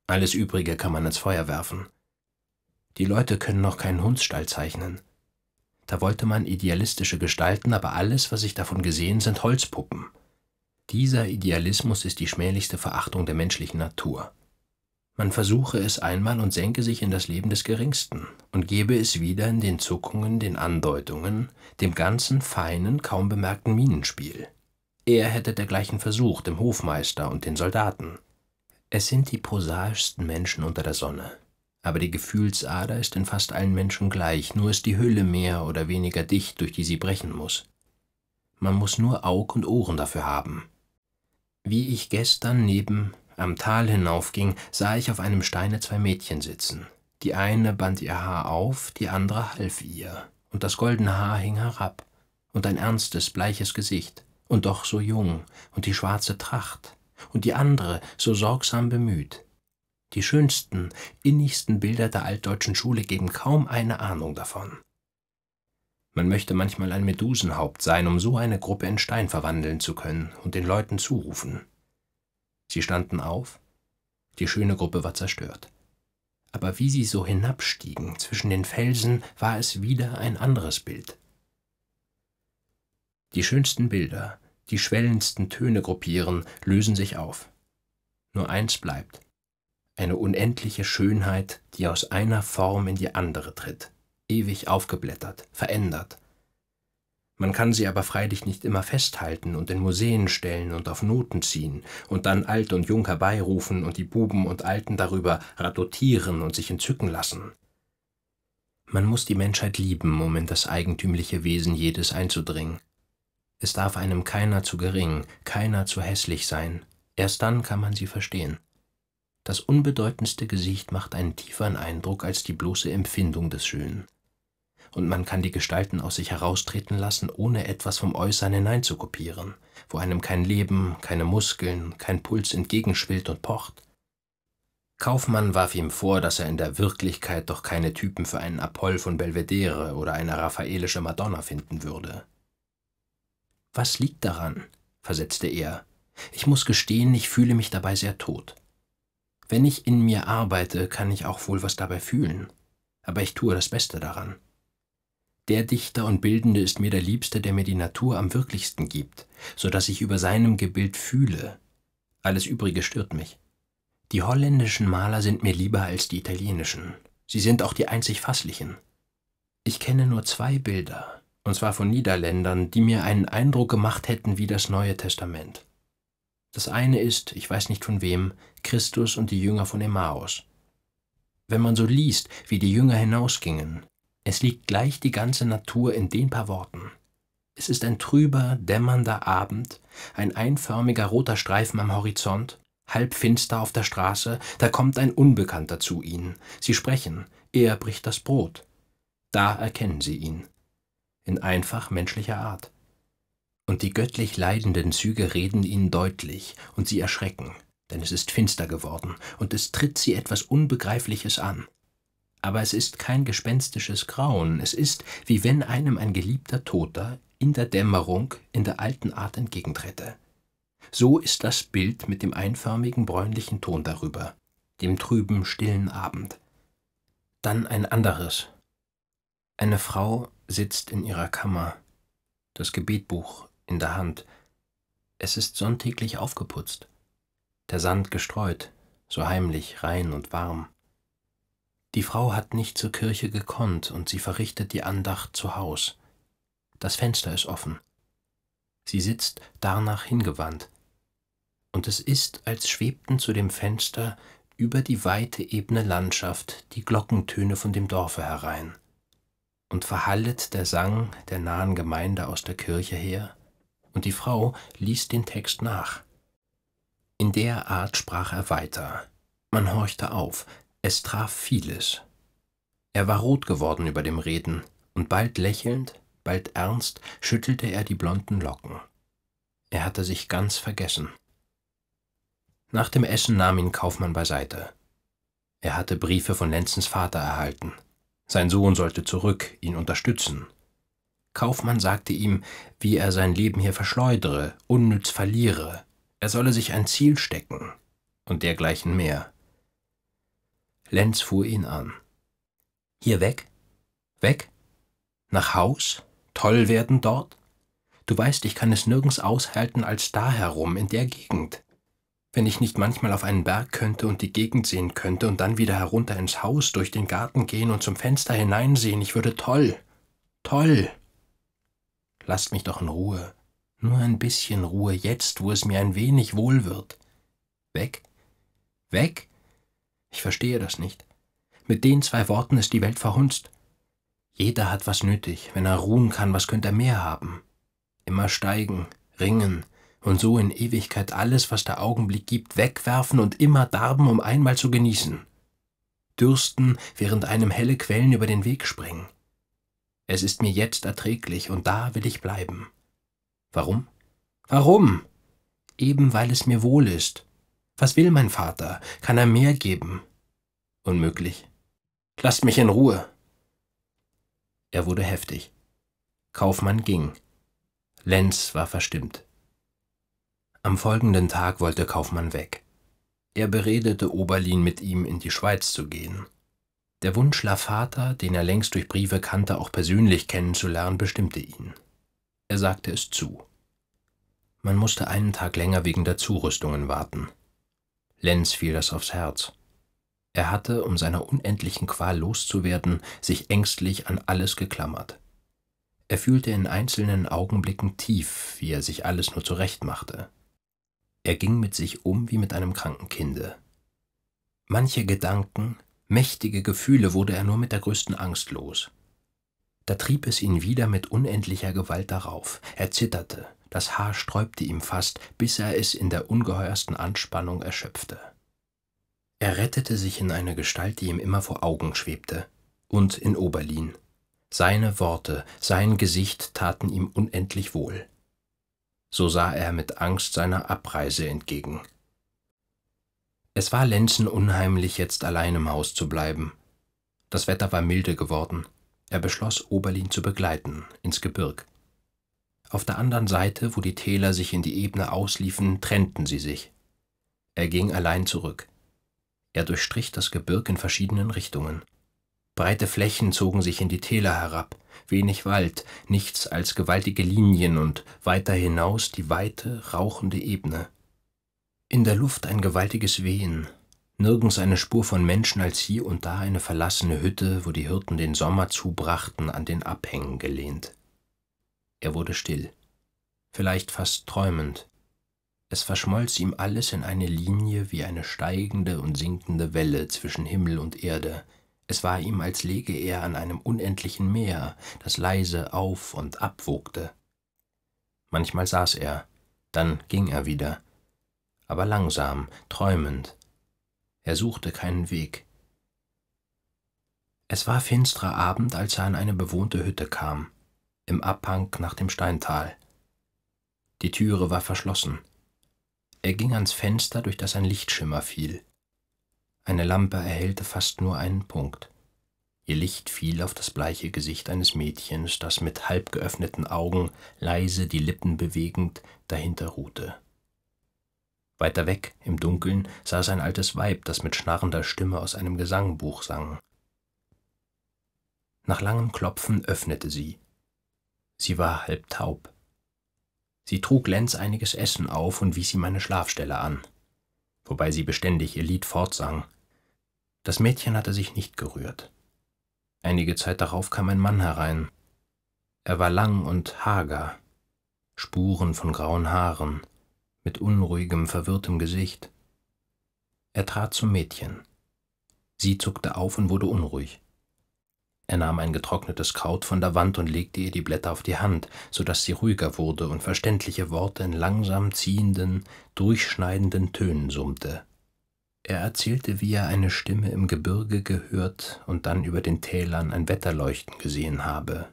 S1: Alles Übrige kann man ins Feuer werfen. Die Leute können noch keinen Hundsstall zeichnen. Da wollte man idealistische Gestalten, aber alles, was ich davon gesehen, sind Holzpuppen. Dieser Idealismus ist die schmählichste Verachtung der menschlichen Natur. Man versuche es einmal und senke sich in das Leben des Geringsten und gebe es wieder in den Zuckungen, den Andeutungen, dem ganzen feinen, kaum bemerkten Minenspiel. Er hätte dergleichen versucht dem Hofmeister und den Soldaten. Es sind die prosaischsten Menschen unter der Sonne. Aber die Gefühlsader ist in fast allen Menschen gleich, nur ist die Hülle mehr oder weniger dicht, durch die sie brechen muss. Man muss nur Aug und Ohren dafür haben. Wie ich gestern neben am Tal hinaufging, sah ich auf einem Steine zwei Mädchen sitzen. Die eine band ihr Haar auf, die andere half ihr, und das goldene Haar hing herab, und ein ernstes, bleiches Gesicht und doch so jung, und die schwarze Tracht, und die andere so sorgsam bemüht. Die schönsten, innigsten Bilder der altdeutschen Schule geben kaum eine Ahnung davon. Man möchte manchmal ein Medusenhaupt sein, um so eine Gruppe in Stein verwandeln zu können und den Leuten zurufen. Sie standen auf, die schöne Gruppe war zerstört. Aber wie sie so hinabstiegen zwischen den Felsen, war es wieder ein anderes Bild. Die schönsten Bilder, die schwellendsten Töne gruppieren, lösen sich auf. Nur eins bleibt. Eine unendliche Schönheit, die aus einer Form in die andere tritt, ewig aufgeblättert, verändert. Man kann sie aber freilich nicht immer festhalten und in Museen stellen und auf Noten ziehen und dann alt und jung herbeirufen und die Buben und Alten darüber radotieren und sich entzücken lassen. Man muss die Menschheit lieben, um in das eigentümliche Wesen jedes einzudringen es darf einem keiner zu gering, keiner zu hässlich sein. Erst dann kann man sie verstehen. Das unbedeutendste Gesicht macht einen tieferen Eindruck als die bloße Empfindung des Schönen. Und man kann die Gestalten aus sich heraustreten lassen, ohne etwas vom Äußern hinein zu kopieren, wo einem kein Leben, keine Muskeln, kein Puls entgegenschwillt und pocht. Kaufmann warf ihm vor, dass er in der Wirklichkeit doch keine Typen für einen Apoll von Belvedere oder eine raffaelische Madonna finden würde. Was liegt daran? versetzte er. Ich muss gestehen, ich fühle mich dabei sehr tot. Wenn ich in mir arbeite, kann ich auch wohl was dabei fühlen, aber ich tue das Beste daran. Der Dichter und Bildende ist mir der Liebste, der mir die Natur am wirklichsten gibt, so dass ich über seinem Gebild fühle. Alles Übrige stört mich. Die holländischen Maler sind mir lieber als die italienischen. Sie sind auch die einzig fasslichen. Ich kenne nur zwei Bilder, und zwar von Niederländern, die mir einen Eindruck gemacht hätten wie das Neue Testament. Das eine ist, ich weiß nicht von wem, Christus und die Jünger von Emmaus. Wenn man so liest, wie die Jünger hinausgingen, es liegt gleich die ganze Natur in den paar Worten. Es ist ein trüber, dämmernder Abend, ein einförmiger roter Streifen am Horizont, halb finster auf der Straße, da kommt ein Unbekannter zu ihnen. Sie sprechen, er bricht das Brot. Da erkennen sie ihn in einfach menschlicher Art. Und die göttlich leidenden Züge reden ihnen deutlich, und sie erschrecken, denn es ist finster geworden, und es tritt sie etwas Unbegreifliches an. Aber es ist kein gespenstisches Grauen, es ist, wie wenn einem ein geliebter Toter in der Dämmerung in der alten Art entgegentrete. So ist das Bild mit dem einförmigen bräunlichen Ton darüber, dem trüben, stillen Abend. Dann ein anderes. Eine Frau sitzt in ihrer Kammer, das Gebetbuch in der Hand. Es ist sonntäglich aufgeputzt, der Sand gestreut, so heimlich, rein und warm. Die Frau hat nicht zur Kirche gekonnt und sie verrichtet die Andacht zu Haus. Das Fenster ist offen. Sie sitzt danach hingewandt. Und es ist, als schwebten zu dem Fenster über die weite ebene Landschaft die Glockentöne von dem Dorfe herein und verhallet der Sang der nahen Gemeinde aus der Kirche her, und die Frau liest den Text nach. In der Art sprach er weiter. Man horchte auf, es traf vieles. Er war rot geworden über dem Reden, und bald lächelnd, bald ernst schüttelte er die blonden Locken. Er hatte sich ganz vergessen. Nach dem Essen nahm ihn Kaufmann beiseite. Er hatte Briefe von Lenzens Vater erhalten, sein Sohn sollte zurück, ihn unterstützen. Kaufmann sagte ihm, wie er sein Leben hier verschleudere, unnütz verliere, er solle sich ein Ziel stecken und dergleichen mehr. Lenz fuhr ihn an. Hier weg? Weg? Nach Haus? Toll werden dort? Du weißt, ich kann es nirgends aushalten als da herum, in der Gegend. Wenn ich nicht manchmal auf einen Berg könnte und die Gegend sehen könnte und dann wieder herunter ins Haus, durch den Garten gehen und zum Fenster hineinsehen, ich würde toll, toll. Lasst mich doch in Ruhe, nur ein bisschen Ruhe jetzt, wo es mir ein wenig wohl wird. Weg? Weg? Ich verstehe das nicht. Mit den zwei Worten ist die Welt verhunzt. Jeder hat was nötig. Wenn er ruhen kann, was könnte er mehr haben? Immer steigen, ringen, und so in Ewigkeit alles, was der Augenblick gibt, wegwerfen und immer darben, um einmal zu genießen. Dürsten, während einem helle Quellen über den Weg springen. Es ist mir jetzt erträglich und da will ich bleiben. Warum? Warum? Eben weil es mir wohl ist. Was will mein Vater? Kann er mehr geben? Unmöglich. Lasst mich in Ruhe. Er wurde heftig. Kaufmann ging. Lenz war verstimmt. Am folgenden Tag wollte Kaufmann weg. Er beredete Oberlin, mit ihm in die Schweiz zu gehen. Der Wunsch La Lafata, den er längst durch Briefe kannte, auch persönlich kennenzulernen, bestimmte ihn. Er sagte es zu. Man musste einen Tag länger wegen der Zurüstungen warten. Lenz fiel das aufs Herz. Er hatte, um seiner unendlichen Qual loszuwerden, sich ängstlich an alles geklammert. Er fühlte in einzelnen Augenblicken tief, wie er sich alles nur zurechtmachte, er ging mit sich um wie mit einem kranken Kinde. Manche Gedanken, mächtige Gefühle wurde er nur mit der größten Angst los. Da trieb es ihn wieder mit unendlicher Gewalt darauf. Er zitterte, das Haar sträubte ihm fast, bis er es in der ungeheuersten Anspannung erschöpfte. Er rettete sich in eine Gestalt, die ihm immer vor Augen schwebte, und in Oberlin. Seine Worte, sein Gesicht taten ihm unendlich wohl so sah er mit Angst seiner Abreise entgegen. Es war Lenzen unheimlich, jetzt allein im Haus zu bleiben. Das Wetter war milde geworden. Er beschloss, Oberlin zu begleiten, ins Gebirg. Auf der anderen Seite, wo die Täler sich in die Ebene ausliefen, trennten sie sich. Er ging allein zurück. Er durchstrich das Gebirg in verschiedenen Richtungen. Breite Flächen zogen sich in die Täler herab, wenig Wald, nichts als gewaltige Linien und weiter hinaus die weite, rauchende Ebene. In der Luft ein gewaltiges Wehen, nirgends eine Spur von Menschen als hier und da eine verlassene Hütte, wo die Hirten den Sommer zubrachten, an den Abhängen gelehnt. Er wurde still, vielleicht fast träumend. Es verschmolz ihm alles in eine Linie wie eine steigende und sinkende Welle zwischen Himmel und Erde, es war ihm, als läge er an einem unendlichen Meer, das leise auf und abwogte. Manchmal saß er, dann ging er wieder, aber langsam, träumend. Er suchte keinen Weg. Es war finsterer Abend, als er an eine bewohnte Hütte kam, im Abhang nach dem Steintal. Die Türe war verschlossen. Er ging ans Fenster, durch das ein Lichtschimmer fiel. Eine Lampe erhellte fast nur einen Punkt. Ihr Licht fiel auf das bleiche Gesicht eines Mädchens, das mit halb geöffneten Augen, leise die Lippen bewegend, dahinter ruhte. Weiter weg, im Dunkeln, saß ein altes Weib, das mit schnarrender Stimme aus einem Gesangbuch sang. Nach langem Klopfen öffnete sie. Sie war halb taub. Sie trug Lenz einiges Essen auf und wies ihm eine Schlafstelle an wobei sie beständig ihr Lied fortsang. Das Mädchen hatte sich nicht gerührt. Einige Zeit darauf kam ein Mann herein. Er war lang und hager, Spuren von grauen Haaren, mit unruhigem, verwirrtem Gesicht. Er trat zum Mädchen. Sie zuckte auf und wurde unruhig er nahm ein getrocknetes Kraut von der Wand und legte ihr die Blätter auf die Hand, so daß sie ruhiger wurde und verständliche Worte in langsam ziehenden, durchschneidenden Tönen summte. Er erzählte, wie er eine Stimme im Gebirge gehört und dann über den Tälern ein Wetterleuchten gesehen habe.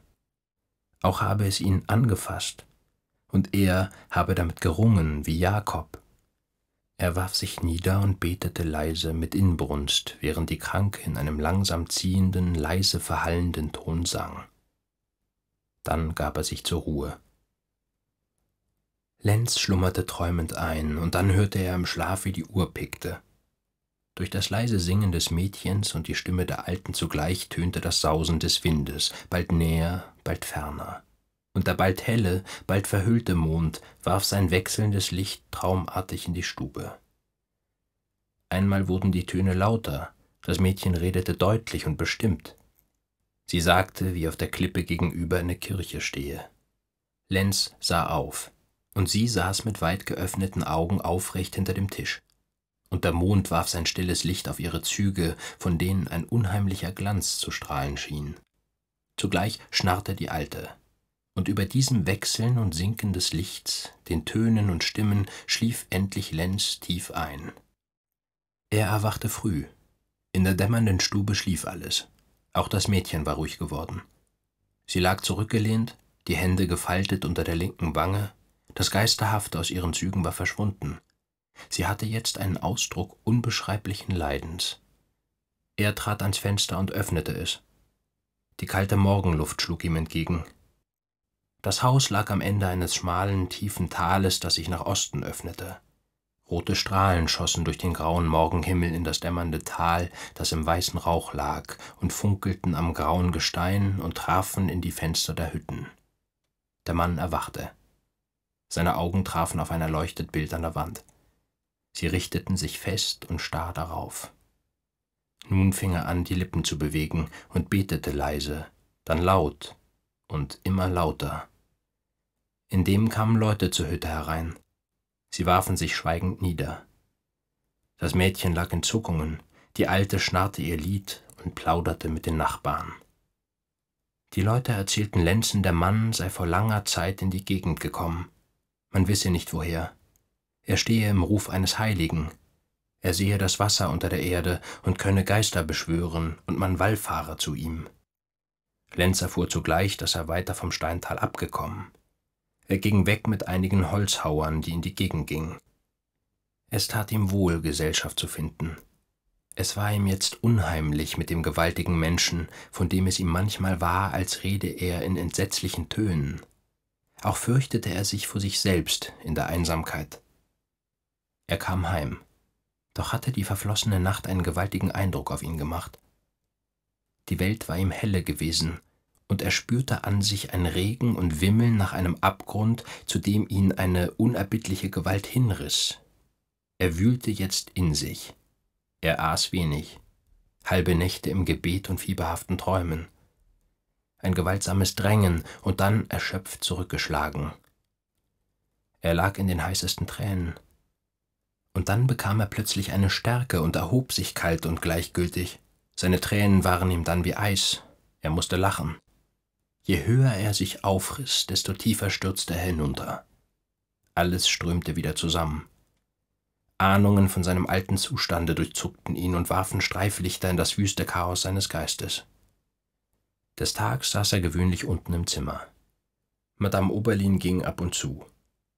S1: Auch habe es ihn angefasst, und er habe damit gerungen wie Jakob. Er warf sich nieder und betete leise mit Inbrunst, während die Kranke in einem langsam ziehenden, leise verhallenden Ton sang. Dann gab er sich zur Ruhe. Lenz schlummerte träumend ein, und dann hörte er im Schlaf, wie die Uhr pickte. Durch das leise Singen des Mädchens und die Stimme der Alten zugleich tönte das Sausen des Windes, bald näher, bald ferner und der bald helle, bald verhüllte Mond warf sein wechselndes Licht traumartig in die Stube. Einmal wurden die Töne lauter, das Mädchen redete deutlich und bestimmt. Sie sagte, wie auf der Klippe gegenüber eine Kirche stehe. Lenz sah auf, und sie saß mit weit geöffneten Augen aufrecht hinter dem Tisch. Und der Mond warf sein stilles Licht auf ihre Züge, von denen ein unheimlicher Glanz zu strahlen schien. Zugleich schnarrte die Alte und über diesem Wechseln und Sinken des Lichts, den Tönen und Stimmen schlief endlich Lenz tief ein. Er erwachte früh. In der dämmernden Stube schlief alles. Auch das Mädchen war ruhig geworden. Sie lag zurückgelehnt, die Hände gefaltet unter der linken Wange, das Geisterhafte aus ihren Zügen war verschwunden. Sie hatte jetzt einen Ausdruck unbeschreiblichen Leidens. Er trat ans Fenster und öffnete es. Die kalte Morgenluft schlug ihm entgegen, das Haus lag am Ende eines schmalen, tiefen Tales, das sich nach Osten öffnete. Rote Strahlen schossen durch den grauen Morgenhimmel in das dämmernde Tal, das im weißen Rauch lag, und funkelten am grauen Gestein und trafen in die Fenster der Hütten. Der Mann erwachte. Seine Augen trafen auf ein erleuchtet Bild an der Wand. Sie richteten sich fest und starr darauf. Nun fing er an, die Lippen zu bewegen und betete leise, dann laut und immer lauter. In dem kamen Leute zur Hütte herein. Sie warfen sich schweigend nieder. Das Mädchen lag in Zuckungen, die Alte schnarrte ihr Lied und plauderte mit den Nachbarn. Die Leute erzählten Lenzen, der Mann sei vor langer Zeit in die Gegend gekommen. Man wisse nicht woher. Er stehe im Ruf eines Heiligen. Er sehe das Wasser unter der Erde und könne Geister beschwören, und man wallfahre zu ihm. Lenz erfuhr zugleich, dass er weiter vom Steintal abgekommen. Er ging weg mit einigen Holzhauern, die in die Gegend gingen. Es tat ihm wohl, Gesellschaft zu finden. Es war ihm jetzt unheimlich mit dem gewaltigen Menschen, von dem es ihm manchmal war, als rede er in entsetzlichen Tönen. Auch fürchtete er sich vor sich selbst in der Einsamkeit. Er kam heim, doch hatte die verflossene Nacht einen gewaltigen Eindruck auf ihn gemacht. Die Welt war ihm helle gewesen, und er spürte an sich ein Regen und Wimmeln nach einem Abgrund, zu dem ihn eine unerbittliche Gewalt hinriss. Er wühlte jetzt in sich. Er aß wenig, halbe Nächte im Gebet und fieberhaften Träumen. Ein gewaltsames Drängen und dann erschöpft zurückgeschlagen. Er lag in den heißesten Tränen. Und dann bekam er plötzlich eine Stärke und erhob sich kalt und gleichgültig. Seine Tränen waren ihm dann wie Eis. Er musste lachen. Je höher er sich aufriss, desto tiefer stürzte er hinunter. Alles strömte wieder zusammen. Ahnungen von seinem alten Zustande durchzuckten ihn und warfen Streiflichter in das wüste Chaos seines Geistes. Des Tags saß er gewöhnlich unten im Zimmer. Madame Oberlin ging ab und zu.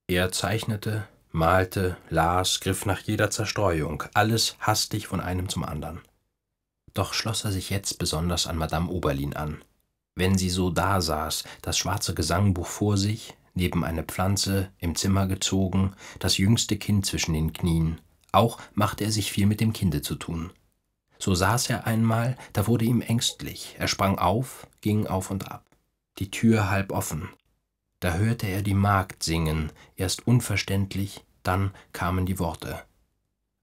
S1: Er zeichnete, malte, las, griff nach jeder Zerstreuung, alles hastig von einem zum anderen. Doch schloss er sich jetzt besonders an Madame Oberlin an wenn sie so dasaß, das schwarze Gesangbuch vor sich, neben eine Pflanze, im Zimmer gezogen, das jüngste Kind zwischen den Knien. Auch machte er sich viel mit dem Kinde zu tun. So saß er einmal, da wurde ihm ängstlich, er sprang auf, ging auf und ab, die Tür halb offen. Da hörte er die Magd singen, erst unverständlich, dann kamen die Worte.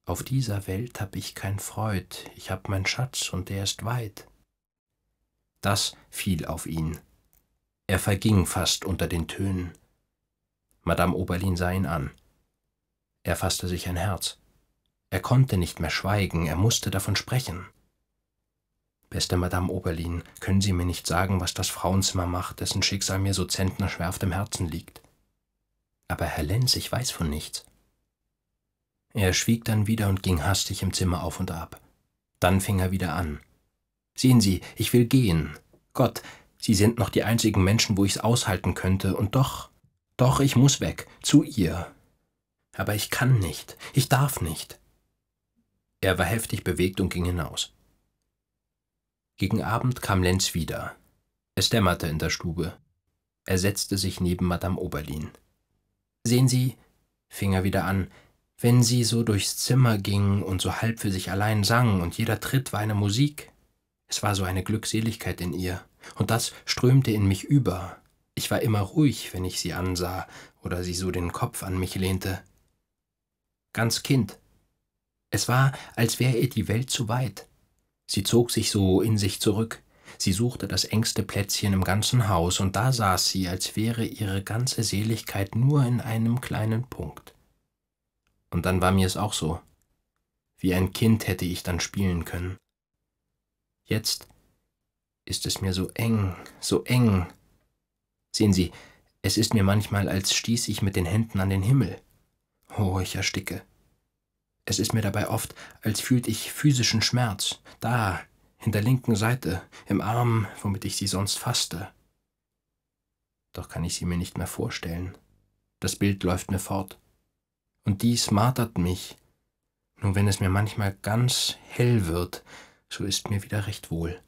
S1: Auf dieser Welt hab ich kein Freud, ich hab mein Schatz und der ist weit. Das fiel auf ihn. Er verging fast unter den Tönen. Madame Oberlin sah ihn an. Er fasste sich ein Herz. Er konnte nicht mehr schweigen, er musste davon sprechen. Beste Madame Oberlin, können Sie mir nicht sagen, was das Frauenzimmer macht, dessen Schicksal mir so zentnerschwer auf dem Herzen liegt? Aber Herr Lenz, ich weiß von nichts. Er schwieg dann wieder und ging hastig im Zimmer auf und ab. Dann fing er wieder an. Sehen Sie, ich will gehen. Gott, Sie sind noch die einzigen Menschen, wo ich's aushalten könnte, und doch, doch, ich muss weg, zu ihr. Aber ich kann nicht, ich darf nicht. Er war heftig bewegt und ging hinaus. Gegen Abend kam Lenz wieder. Es dämmerte in der Stube. Er setzte sich neben Madame Oberlin. Sehen Sie, fing er wieder an, wenn sie so durchs Zimmer ging und so halb für sich allein sang und jeder Tritt war eine Musik. Es war so eine Glückseligkeit in ihr, und das strömte in mich über. Ich war immer ruhig, wenn ich sie ansah oder sie so den Kopf an mich lehnte. Ganz Kind. Es war, als wäre ihr die Welt zu weit. Sie zog sich so in sich zurück. Sie suchte das engste Plätzchen im ganzen Haus, und da saß sie, als wäre ihre ganze Seligkeit nur in einem kleinen Punkt. Und dann war mir es auch so. Wie ein Kind hätte ich dann spielen können. Jetzt ist es mir so eng, so eng. Sehen Sie, es ist mir manchmal, als stieß ich mit den Händen an den Himmel. Oh, ich ersticke. Es ist mir dabei oft, als fühlt ich physischen Schmerz, da, in der linken Seite, im Arm, womit ich sie sonst fasste. Doch kann ich sie mir nicht mehr vorstellen. Das Bild läuft mir fort. Und dies martert mich. Nur wenn es mir manchmal ganz hell wird, so ist mir wieder recht wohl.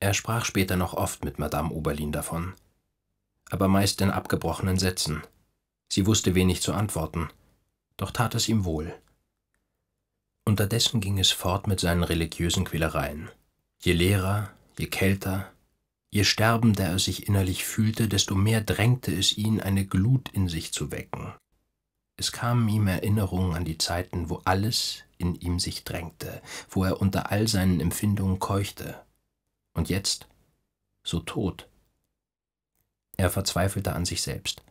S1: Er sprach später noch oft mit Madame Oberlin davon, aber meist in abgebrochenen Sätzen. Sie wusste wenig zu antworten, doch tat es ihm wohl. Unterdessen ging es fort mit seinen religiösen Quälereien. Je leerer, je kälter, je sterbender er sich innerlich fühlte, desto mehr drängte es ihn, eine Glut in sich zu wecken. Es kamen ihm Erinnerungen an die Zeiten, wo alles in ihm sich drängte, wo er unter all seinen Empfindungen keuchte. Und jetzt? So tot. Er verzweifelte an sich selbst.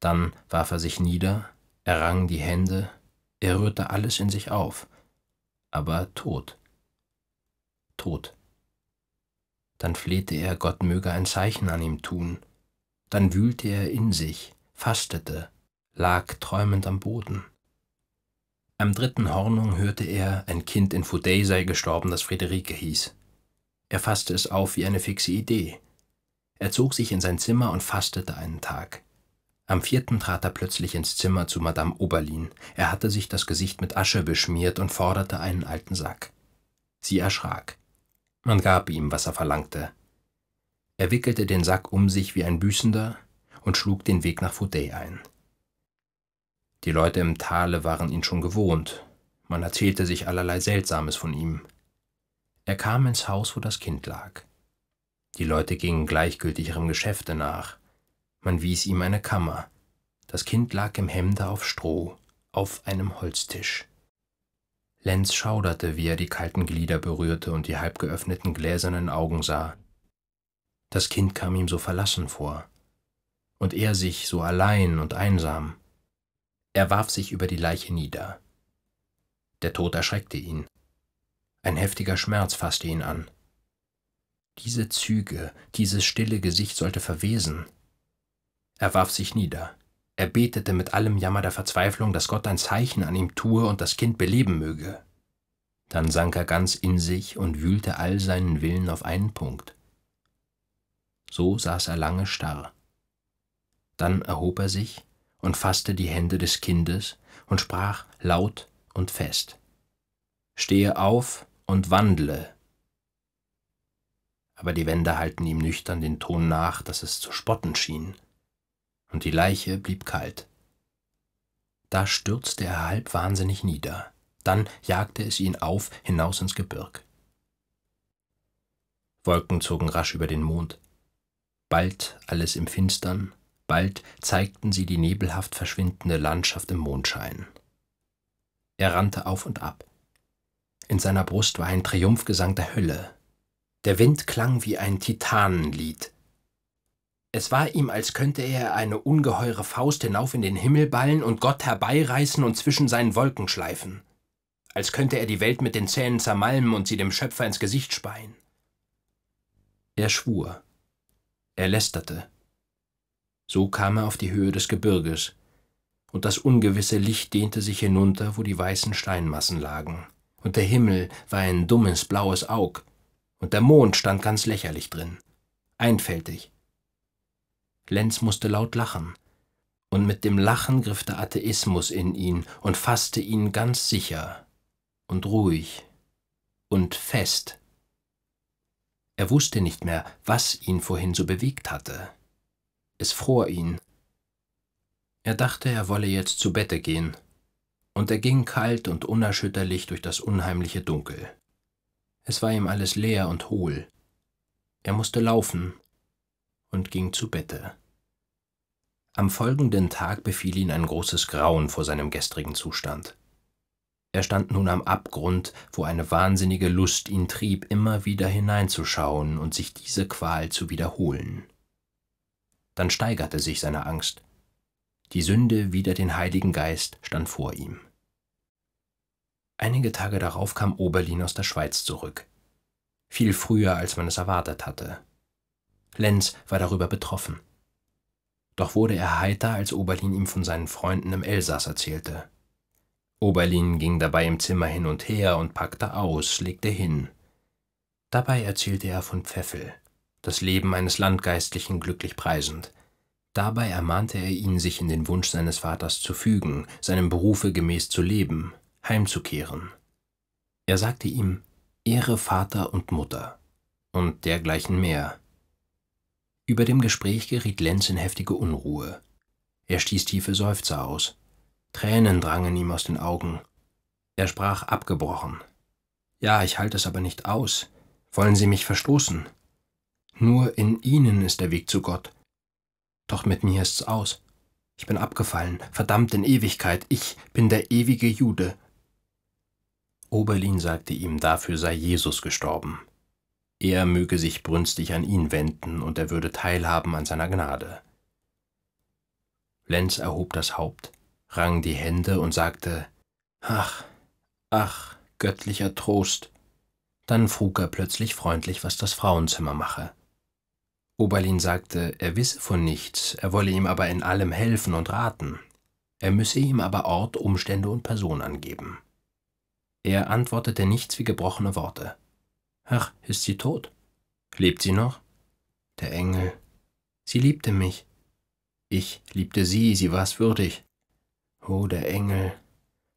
S1: Dann warf er sich nieder, er rang die Hände, er rührte alles in sich auf. Aber tot. Tot. Dann flehte er, Gott möge ein Zeichen an ihm tun. Dann wühlte er in sich, fastete, lag träumend am Boden. Am dritten Hornung hörte er, ein Kind in Fudei sei gestorben, das Friederike hieß. Er fasste es auf wie eine fixe Idee. Er zog sich in sein Zimmer und fastete einen Tag. Am vierten trat er plötzlich ins Zimmer zu Madame Oberlin. Er hatte sich das Gesicht mit Asche beschmiert und forderte einen alten Sack. Sie erschrak. Man gab ihm, was er verlangte. Er wickelte den Sack um sich wie ein Büßender und schlug den Weg nach Foudet ein. Die Leute im Tale waren ihn schon gewohnt. Man erzählte sich allerlei Seltsames von ihm. Er kam ins Haus, wo das Kind lag. Die Leute gingen gleichgültig ihrem Geschäfte nach. Man wies ihm eine Kammer. Das Kind lag im Hemde auf Stroh, auf einem Holztisch. Lenz schauderte, wie er die kalten Glieder berührte und die halb geöffneten gläsernen Augen sah. Das Kind kam ihm so verlassen vor, und er sich so allein und einsam. Er warf sich über die Leiche nieder. Der Tod erschreckte ihn. Ein heftiger Schmerz fasste ihn an. Diese Züge, dieses stille Gesicht sollte verwesen. Er warf sich nieder. Er betete mit allem Jammer der Verzweiflung, dass Gott ein Zeichen an ihm tue und das Kind beleben möge. Dann sank er ganz in sich und wühlte all seinen Willen auf einen Punkt. So saß er lange starr. Dann erhob er sich, und fasste die Hände des Kindes und sprach laut und fest Stehe auf und wandle. Aber die Wände halten ihm nüchtern den Ton nach, dass es zu spotten schien, und die Leiche blieb kalt. Da stürzte er halb wahnsinnig nieder, dann jagte es ihn auf hinaus ins Gebirg. Wolken zogen rasch über den Mond, bald alles im Finstern, Bald zeigten sie die nebelhaft verschwindende Landschaft im Mondschein. Er rannte auf und ab. In seiner Brust war ein Triumphgesang der Hölle. Der Wind klang wie ein Titanenlied. Es war ihm, als könnte er eine ungeheure Faust hinauf in den Himmel ballen und Gott herbeireißen und zwischen seinen Wolken schleifen. Als könnte er die Welt mit den Zähnen zermalmen und sie dem Schöpfer ins Gesicht speien. Er schwur. Er lästerte. So kam er auf die Höhe des Gebirges, und das ungewisse Licht dehnte sich hinunter, wo die weißen Steinmassen lagen, und der Himmel war ein dummes blaues Aug, und der Mond stand ganz lächerlich drin, einfältig. Lenz musste laut lachen, und mit dem Lachen griff der Atheismus in ihn und fasste ihn ganz sicher und ruhig und fest. Er wusste nicht mehr, was ihn vorhin so bewegt hatte. Es fror ihn. Er dachte, er wolle jetzt zu Bette gehen, und er ging kalt und unerschütterlich durch das unheimliche Dunkel. Es war ihm alles leer und hohl. Er musste laufen und ging zu Bette. Am folgenden Tag befiel ihn ein großes Grauen vor seinem gestrigen Zustand. Er stand nun am Abgrund, wo eine wahnsinnige Lust ihn trieb, immer wieder hineinzuschauen und sich diese Qual zu wiederholen. Dann steigerte sich seine Angst. Die Sünde wider den Heiligen Geist stand vor ihm. Einige Tage darauf kam Oberlin aus der Schweiz zurück. Viel früher, als man es erwartet hatte. Lenz war darüber betroffen. Doch wurde er heiter, als Oberlin ihm von seinen Freunden im Elsass erzählte. Oberlin ging dabei im Zimmer hin und her und packte aus, legte hin. Dabei erzählte er von Pfeffel das Leben eines Landgeistlichen glücklich preisend. Dabei ermahnte er ihn, sich in den Wunsch seines Vaters zu fügen, seinem Berufe gemäß zu leben, heimzukehren. Er sagte ihm, Ehre Vater und Mutter und dergleichen mehr. Über dem Gespräch geriet Lenz in heftige Unruhe. Er stieß tiefe Seufzer aus. Tränen drangen ihm aus den Augen. Er sprach abgebrochen. Ja, ich halte es aber nicht aus. Wollen Sie mich verstoßen? Nur in ihnen ist der Weg zu Gott. Doch mit mir ist's aus. Ich bin abgefallen, verdammt in Ewigkeit, ich bin der ewige Jude. Oberlin sagte ihm, dafür sei Jesus gestorben. Er möge sich brünstig an ihn wenden und er würde teilhaben an seiner Gnade. Lenz erhob das Haupt, rang die Hände und sagte, Ach, ach, göttlicher Trost. Dann frug er plötzlich freundlich, was das Frauenzimmer mache. Oberlin sagte, er wisse von nichts, er wolle ihm aber in allem helfen und raten. Er müsse ihm aber Ort, Umstände und Person angeben. Er antwortete nichts wie gebrochene Worte. Ach, ist sie tot? Lebt sie noch? Der Engel. Sie liebte mich. Ich liebte sie, sie war's würdig. Oh, der Engel.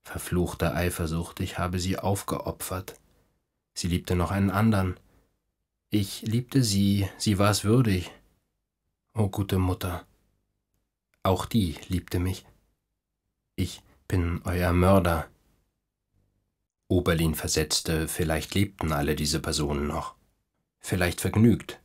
S1: Verfluchte Eifersucht, ich habe sie aufgeopfert. Sie liebte noch einen anderen. Ich liebte sie, sie war es würdig. O oh, gute Mutter, auch die liebte mich. Ich bin euer Mörder. Oberlin versetzte, vielleicht lebten alle diese Personen noch, vielleicht vergnügt,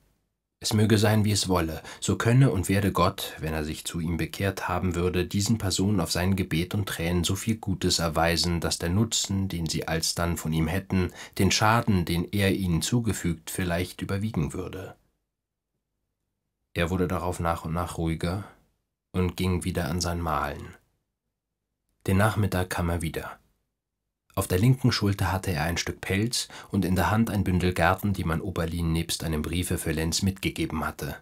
S1: es möge sein, wie es wolle, so könne und werde Gott, wenn er sich zu ihm bekehrt haben würde, diesen Personen auf sein Gebet und Tränen so viel Gutes erweisen, dass der Nutzen, den sie alsdann von ihm hätten, den Schaden, den er ihnen zugefügt, vielleicht überwiegen würde. Er wurde darauf nach und nach ruhiger und ging wieder an sein Malen. Den Nachmittag kam er wieder. Auf der linken Schulter hatte er ein Stück Pelz und in der Hand ein Bündel Gerten, die man Oberlin nebst einem Briefe für Lenz mitgegeben hatte.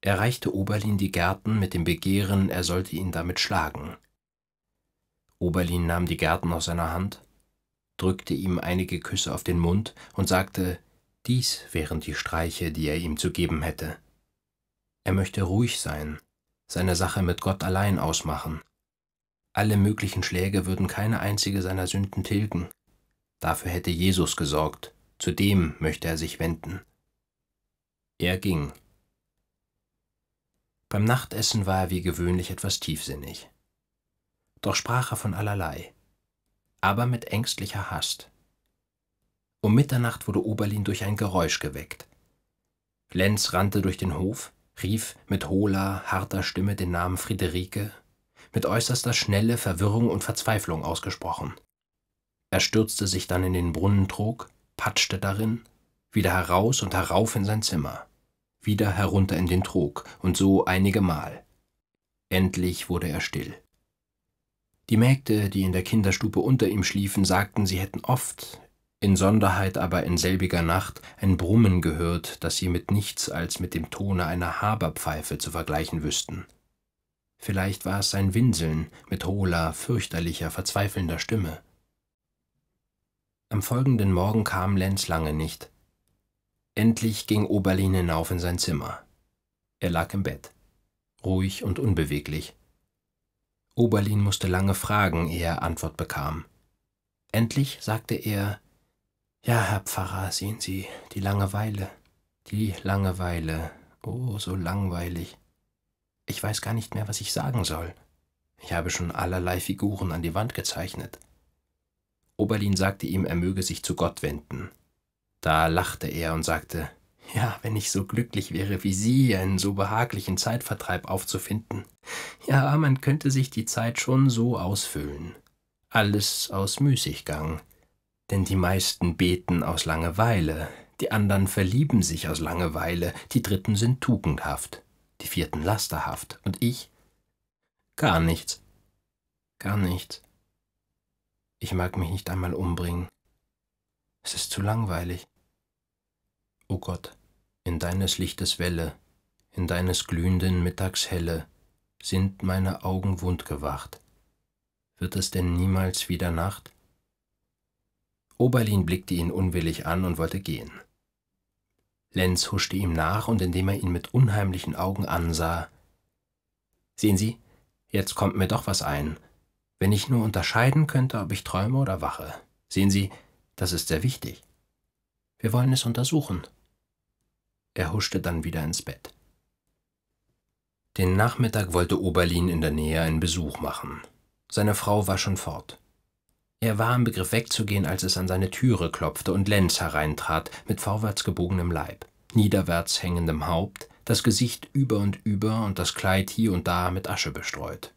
S1: Er reichte Oberlin die Gärten mit dem Begehren, er sollte ihn damit schlagen. Oberlin nahm die Gärten aus seiner Hand, drückte ihm einige Küsse auf den Mund und sagte, dies wären die Streiche, die er ihm zu geben hätte. Er möchte ruhig sein, seine Sache mit Gott allein ausmachen alle möglichen Schläge würden keine einzige seiner Sünden tilgen. Dafür hätte Jesus gesorgt, zu dem möchte er sich wenden. Er ging. Beim Nachtessen war er wie gewöhnlich etwas tiefsinnig. Doch sprach er von allerlei, aber mit ängstlicher Hast. Um Mitternacht wurde Oberlin durch ein Geräusch geweckt. Lenz rannte durch den Hof, rief mit hohler, harter Stimme den Namen Friederike mit äußerster Schnelle Verwirrung und Verzweiflung ausgesprochen. Er stürzte sich dann in den Brunnentrog, patschte darin, wieder heraus und herauf in sein Zimmer, wieder herunter in den Trog und so einige Mal. Endlich wurde er still. Die Mägde, die in der Kinderstube unter ihm schliefen, sagten, sie hätten oft, insonderheit aber in selbiger Nacht, ein Brummen gehört, das sie mit nichts als mit dem Tone einer Haberpfeife zu vergleichen wüssten. Vielleicht war es sein Winseln mit hohler, fürchterlicher, verzweifelnder Stimme. Am folgenden Morgen kam Lenz lange nicht. Endlich ging Oberlin hinauf in sein Zimmer. Er lag im Bett, ruhig und unbeweglich. Oberlin musste lange fragen, ehe er Antwort bekam. Endlich sagte er Ja, Herr Pfarrer, sehen Sie, die Langeweile, die Langeweile, oh, so langweilig. Ich weiß gar nicht mehr, was ich sagen soll. Ich habe schon allerlei Figuren an die Wand gezeichnet. Oberlin sagte ihm, er möge sich zu Gott wenden. Da lachte er und sagte, ja, wenn ich so glücklich wäre wie Sie, einen so behaglichen Zeitvertreib aufzufinden. Ja, man könnte sich die Zeit schon so ausfüllen. Alles aus Müßiggang. Denn die meisten beten aus Langeweile, die anderen verlieben sich aus Langeweile, die Dritten sind tugendhaft die vierten lasterhaft. Und ich? Gar nichts. Gar nichts. Ich mag mich nicht einmal umbringen. Es ist zu langweilig. O oh Gott, in deines Lichtes Welle, in deines glühenden Mittagshelle, sind meine Augen wundgewacht. Wird es denn niemals wieder Nacht? Oberlin blickte ihn unwillig an und wollte gehen. Lenz huschte ihm nach und indem er ihn mit unheimlichen Augen ansah. Sehen Sie, jetzt kommt mir doch was ein. Wenn ich nur unterscheiden könnte, ob ich träume oder wache. Sehen Sie, das ist sehr wichtig. Wir wollen es untersuchen. Er huschte dann wieder ins Bett. Den Nachmittag wollte Oberlin in der Nähe einen Besuch machen. Seine Frau war schon fort. Er war im Begriff wegzugehen, als es an seine Türe klopfte und Lenz hereintrat, mit vorwärts gebogenem Leib, niederwärts hängendem Haupt, das Gesicht über und über und das Kleid hier und da mit Asche bestreut,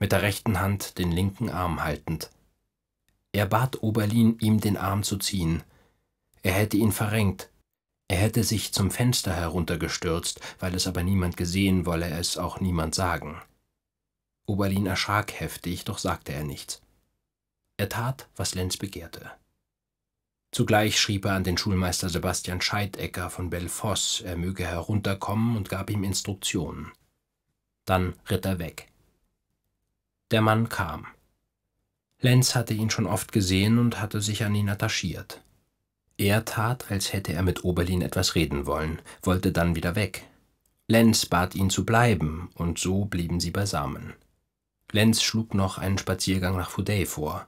S1: mit der rechten Hand den linken Arm haltend. Er bat Oberlin, ihm den Arm zu ziehen. Er hätte ihn verrenkt. Er hätte sich zum Fenster heruntergestürzt, weil es aber niemand gesehen, wolle es auch niemand sagen. Oberlin erschrak heftig, doch sagte er nichts. Er tat, was Lenz begehrte. Zugleich schrieb er an den Schulmeister Sebastian Scheidecker von Belfoss, er möge herunterkommen und gab ihm Instruktionen. Dann ritt er weg. Der Mann kam. Lenz hatte ihn schon oft gesehen und hatte sich an ihn attachiert. Er tat, als hätte er mit Oberlin etwas reden wollen, wollte dann wieder weg. Lenz bat ihn zu bleiben, und so blieben sie beisammen. Lenz schlug noch einen Spaziergang nach Fouday vor.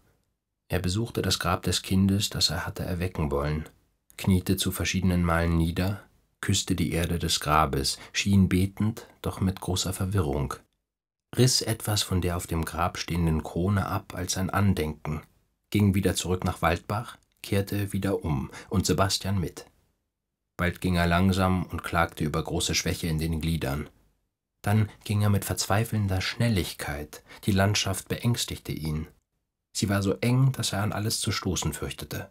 S1: Er besuchte das Grab des Kindes, das er hatte erwecken wollen, kniete zu verschiedenen Malen nieder, küsste die Erde des Grabes, schien betend, doch mit großer Verwirrung, riss etwas von der auf dem Grab stehenden Krone ab als ein Andenken, ging wieder zurück nach Waldbach, kehrte wieder um und Sebastian mit. Bald ging er langsam und klagte über große Schwäche in den Gliedern. Dann ging er mit verzweifelnder Schnelligkeit, die Landschaft beängstigte ihn, Sie war so eng, dass er an alles zu stoßen fürchtete.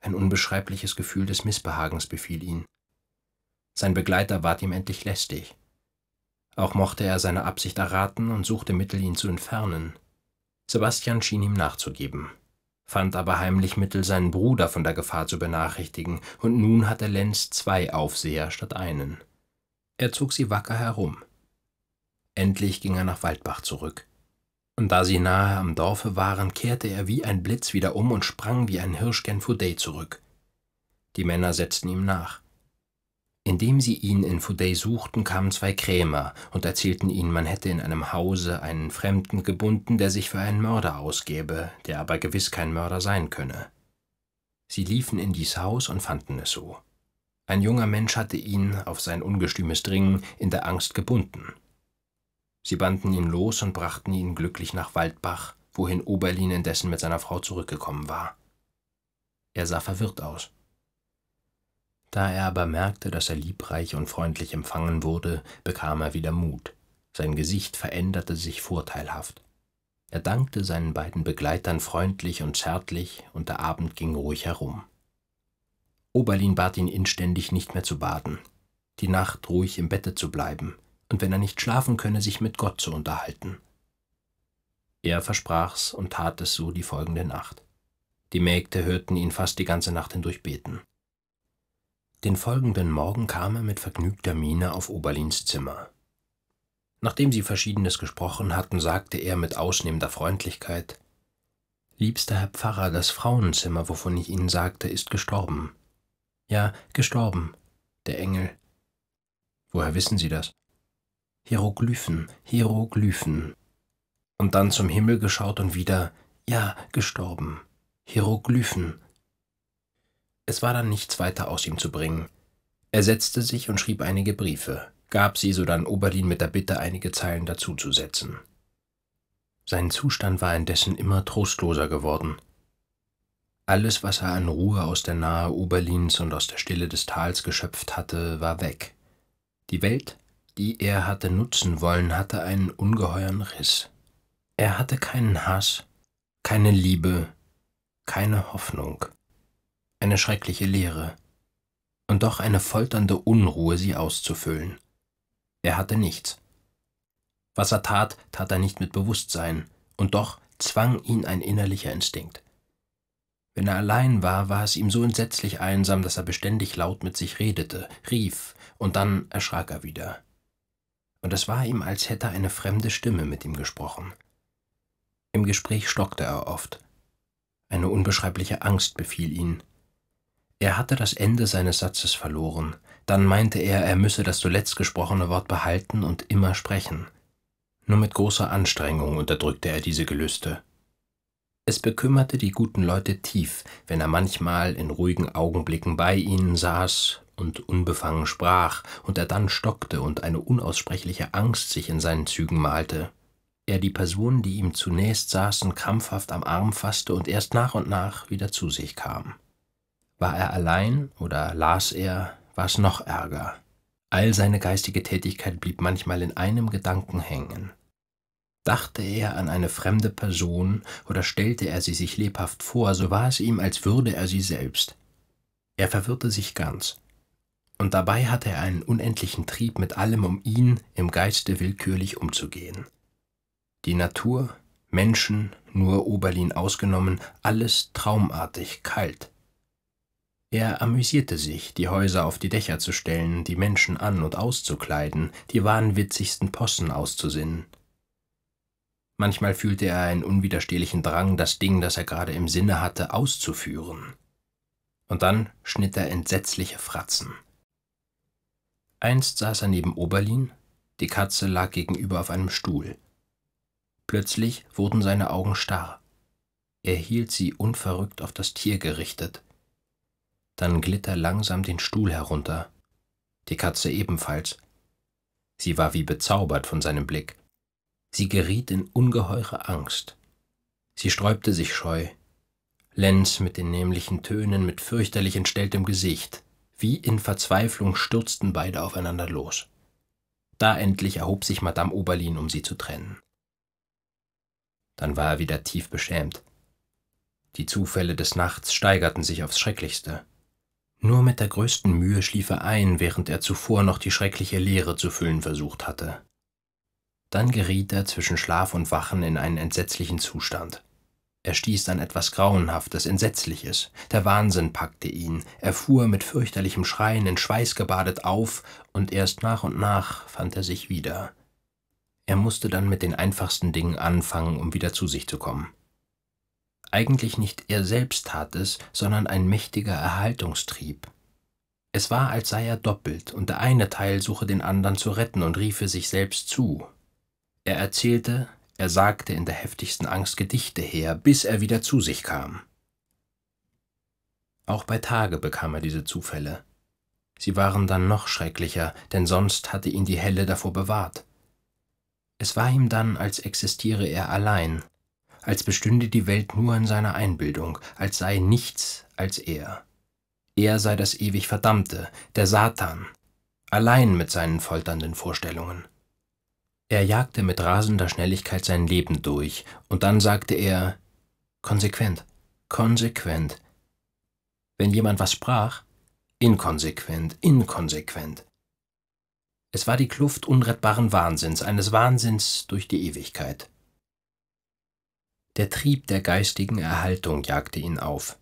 S1: Ein unbeschreibliches Gefühl des Missbehagens befiel ihn. Sein Begleiter ward ihm endlich lästig. Auch mochte er seine Absicht erraten und suchte Mittel, ihn zu entfernen. Sebastian schien ihm nachzugeben, fand aber heimlich Mittel, seinen Bruder von der Gefahr zu benachrichtigen, und nun hatte Lenz zwei Aufseher statt einen. Er zog sie wacker herum. Endlich ging er nach Waldbach zurück. Und da sie nahe am Dorfe waren, kehrte er wie ein Blitz wieder um und sprang wie ein Hirsch gen Fudei zurück. Die Männer setzten ihm nach. Indem sie ihn in Fudei suchten, kamen zwei Krämer und erzählten ihnen, man hätte in einem Hause einen Fremden gebunden, der sich für einen Mörder ausgäbe, der aber gewiss kein Mörder sein könne. Sie liefen in dies Haus und fanden es so. Ein junger Mensch hatte ihn, auf sein ungestümes Dringen, in der Angst gebunden. Sie banden ihn los und brachten ihn glücklich nach Waldbach, wohin Oberlin indessen mit seiner Frau zurückgekommen war. Er sah verwirrt aus. Da er aber merkte, dass er liebreich und freundlich empfangen wurde, bekam er wieder Mut. Sein Gesicht veränderte sich vorteilhaft. Er dankte seinen beiden Begleitern freundlich und zärtlich, und der Abend ging ruhig herum. Oberlin bat ihn inständig, nicht mehr zu baden, die Nacht ruhig im Bette zu bleiben, und wenn er nicht schlafen könne, sich mit Gott zu unterhalten. Er versprach's und tat es so die folgende Nacht. Die Mägde hörten ihn fast die ganze Nacht hindurch beten. Den folgenden Morgen kam er mit vergnügter Miene auf Oberlins Zimmer. Nachdem sie Verschiedenes gesprochen hatten, sagte er mit ausnehmender Freundlichkeit Liebster Herr Pfarrer, das Frauenzimmer, wovon ich Ihnen sagte, ist gestorben. Ja, gestorben, der Engel. Woher wissen Sie das? Hieroglyphen, Hieroglyphen. Und dann zum Himmel geschaut und wieder, ja, gestorben. Hieroglyphen. Es war dann nichts weiter aus ihm zu bringen. Er setzte sich und schrieb einige Briefe, gab sie sodann Oberlin mit der Bitte, einige Zeilen dazuzusetzen. Sein Zustand war indessen immer trostloser geworden. Alles, was er an Ruhe aus der Nahe Oberlins und aus der Stille des Tals geschöpft hatte, war weg. Die Welt die er hatte nutzen wollen, hatte einen ungeheuren Riss. Er hatte keinen Hass, keine Liebe, keine Hoffnung, eine schreckliche Leere und doch eine folternde Unruhe, sie auszufüllen. Er hatte nichts. Was er tat, tat er nicht mit Bewusstsein, und doch zwang ihn ein innerlicher Instinkt. Wenn er allein war, war es ihm so entsetzlich einsam, dass er beständig laut mit sich redete, rief, und dann erschrak er wieder und es war ihm, als hätte eine fremde Stimme mit ihm gesprochen. Im Gespräch stockte er oft. Eine unbeschreibliche Angst befiel ihn. Er hatte das Ende seines Satzes verloren, dann meinte er, er müsse das zuletzt gesprochene Wort behalten und immer sprechen. Nur mit großer Anstrengung unterdrückte er diese Gelüste. Es bekümmerte die guten Leute tief, wenn er manchmal in ruhigen Augenblicken bei ihnen saß und unbefangen sprach, und er dann stockte und eine unaussprechliche Angst sich in seinen Zügen malte. Er die Personen, die ihm zunächst saßen, krampfhaft am Arm fasste und erst nach und nach wieder zu sich kam. War er allein oder las er, war es noch ärger. All seine geistige Tätigkeit blieb manchmal in einem Gedanken hängen. Dachte er an eine fremde Person oder stellte er sie sich lebhaft vor, so war es ihm, als würde er sie selbst. Er verwirrte sich ganz und dabei hatte er einen unendlichen Trieb, mit allem um ihn im Geiste willkürlich umzugehen. Die Natur, Menschen, nur Oberlin ausgenommen, alles traumartig, kalt. Er amüsierte sich, die Häuser auf die Dächer zu stellen, die Menschen an- und auszukleiden, die wahnwitzigsten Possen auszusinnen. Manchmal fühlte er einen unwiderstehlichen Drang, das Ding, das er gerade im Sinne hatte, auszuführen. Und dann schnitt er entsetzliche Fratzen. Einst saß er neben Oberlin, die Katze lag gegenüber auf einem Stuhl. Plötzlich wurden seine Augen starr. Er hielt sie unverrückt auf das Tier gerichtet. Dann glitt er langsam den Stuhl herunter, die Katze ebenfalls. Sie war wie bezaubert von seinem Blick. Sie geriet in ungeheure Angst. Sie sträubte sich scheu. Lenz mit den nämlichen Tönen mit fürchterlich entstelltem Gesicht. Wie in Verzweiflung stürzten beide aufeinander los. Da endlich erhob sich Madame Oberlin, um sie zu trennen. Dann war er wieder tief beschämt. Die Zufälle des Nachts steigerten sich aufs Schrecklichste. Nur mit der größten Mühe schlief er ein, während er zuvor noch die schreckliche Leere zu füllen versucht hatte. Dann geriet er zwischen Schlaf und Wachen in einen entsetzlichen Zustand. Er stieß an etwas Grauenhaftes, Entsetzliches. Der Wahnsinn packte ihn. Er fuhr mit fürchterlichem Schreien in Schweiß gebadet auf, und erst nach und nach fand er sich wieder. Er musste dann mit den einfachsten Dingen anfangen, um wieder zu sich zu kommen. Eigentlich nicht er selbst tat es, sondern ein mächtiger Erhaltungstrieb. Es war, als sei er doppelt, und der eine Teil suche den anderen zu retten und riefe sich selbst zu. Er erzählte, er sagte in der heftigsten Angst Gedichte her, bis er wieder zu sich kam. Auch bei Tage bekam er diese Zufälle. Sie waren dann noch schrecklicher, denn sonst hatte ihn die Helle davor bewahrt. Es war ihm dann, als existiere er allein, als bestünde die Welt nur in seiner Einbildung, als sei nichts als er. Er sei das ewig Verdammte, der Satan, allein mit seinen folternden Vorstellungen. Er jagte mit rasender Schnelligkeit sein Leben durch, und dann sagte er konsequent, konsequent. Wenn jemand was sprach, inkonsequent, inkonsequent. Es war die Kluft unrettbaren Wahnsinns, eines Wahnsinns durch die Ewigkeit. Der Trieb der geistigen Erhaltung jagte ihn auf.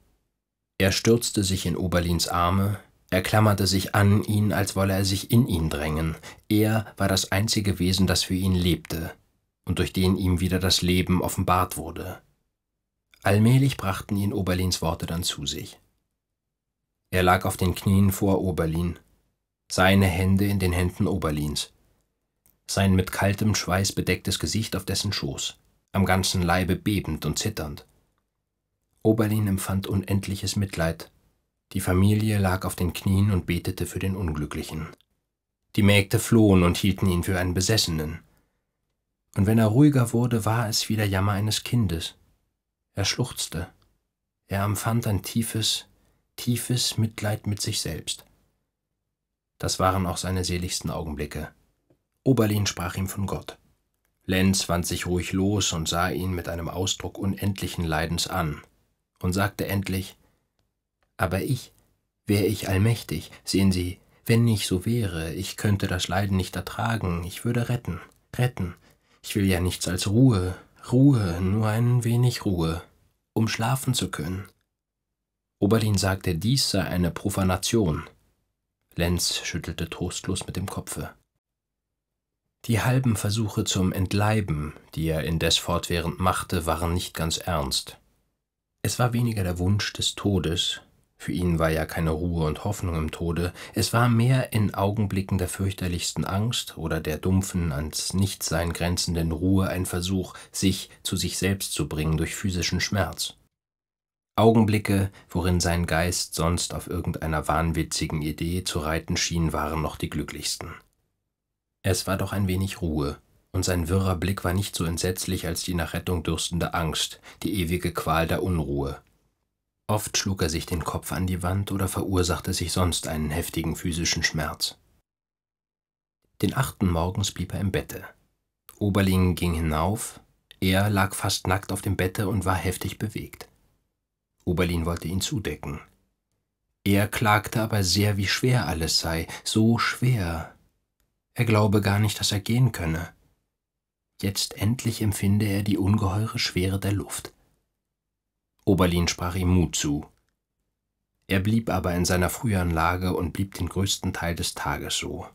S1: Er stürzte sich in Oberlins Arme, er klammerte sich an ihn, als wolle er sich in ihn drängen. Er war das einzige Wesen, das für ihn lebte und durch den ihm wieder das Leben offenbart wurde. Allmählich brachten ihn Oberlins Worte dann zu sich. Er lag auf den Knien vor Oberlin, seine Hände in den Händen Oberlins, sein mit kaltem Schweiß bedecktes Gesicht auf dessen Schoß, am ganzen Leibe bebend und zitternd. Oberlin empfand unendliches Mitleid die Familie lag auf den Knien und betete für den Unglücklichen. Die Mägde flohen und hielten ihn für einen Besessenen. Und wenn er ruhiger wurde, war es wie der Jammer eines Kindes. Er schluchzte. Er empfand ein tiefes, tiefes Mitleid mit sich selbst. Das waren auch seine seligsten Augenblicke. Oberlin sprach ihm von Gott. Lenz wand sich ruhig los und sah ihn mit einem Ausdruck unendlichen Leidens an und sagte endlich aber ich, wäre ich allmächtig, sehen Sie, wenn ich so wäre, ich könnte das Leiden nicht ertragen, ich würde retten, retten. Ich will ja nichts als Ruhe, Ruhe, nur ein wenig Ruhe, um schlafen zu können. Oberlin sagte, dies sei eine Profanation. Lenz schüttelte trostlos mit dem Kopfe. Die halben Versuche zum Entleiben, die er indes fortwährend machte, waren nicht ganz ernst. Es war weniger der Wunsch des Todes, für ihn war ja keine Ruhe und Hoffnung im Tode, es war mehr in Augenblicken der fürchterlichsten Angst oder der dumpfen, ans Nichtsein grenzenden Ruhe ein Versuch, sich zu sich selbst zu bringen durch physischen Schmerz. Augenblicke, worin sein Geist sonst auf irgendeiner wahnwitzigen Idee zu reiten schien, waren noch die glücklichsten. Es war doch ein wenig Ruhe, und sein wirrer Blick war nicht so entsetzlich als die nach Rettung dürstende Angst, die ewige Qual der Unruhe, Oft schlug er sich den Kopf an die Wand oder verursachte sich sonst einen heftigen physischen Schmerz. Den achten Morgens blieb er im Bette. Oberling ging hinauf, er lag fast nackt auf dem Bette und war heftig bewegt. Oberlin wollte ihn zudecken. Er klagte aber sehr, wie schwer alles sei, so schwer. Er glaube gar nicht, dass er gehen könne. Jetzt endlich empfinde er die ungeheure Schwere der Luft. Oberlin sprach ihm Mut zu. Er blieb aber in seiner früheren Lage und blieb den größten Teil des Tages so.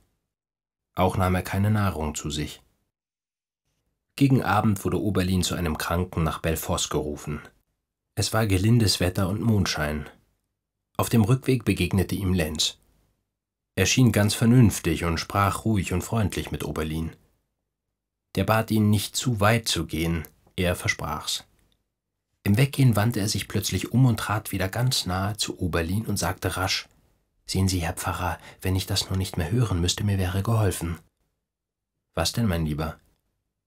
S1: Auch nahm er keine Nahrung zu sich. Gegen Abend wurde Oberlin zu einem Kranken nach Belfors gerufen. Es war gelindes Wetter und Mondschein. Auf dem Rückweg begegnete ihm Lenz. Er schien ganz vernünftig und sprach ruhig und freundlich mit Oberlin. Der bat ihn, nicht zu weit zu gehen, er versprach's. Im Weggehen wandte er sich plötzlich um und trat wieder ganz nahe zu Oberlin und sagte rasch Sehen Sie, Herr Pfarrer, wenn ich das nur nicht mehr hören müsste, mir wäre geholfen. Was denn, mein Lieber?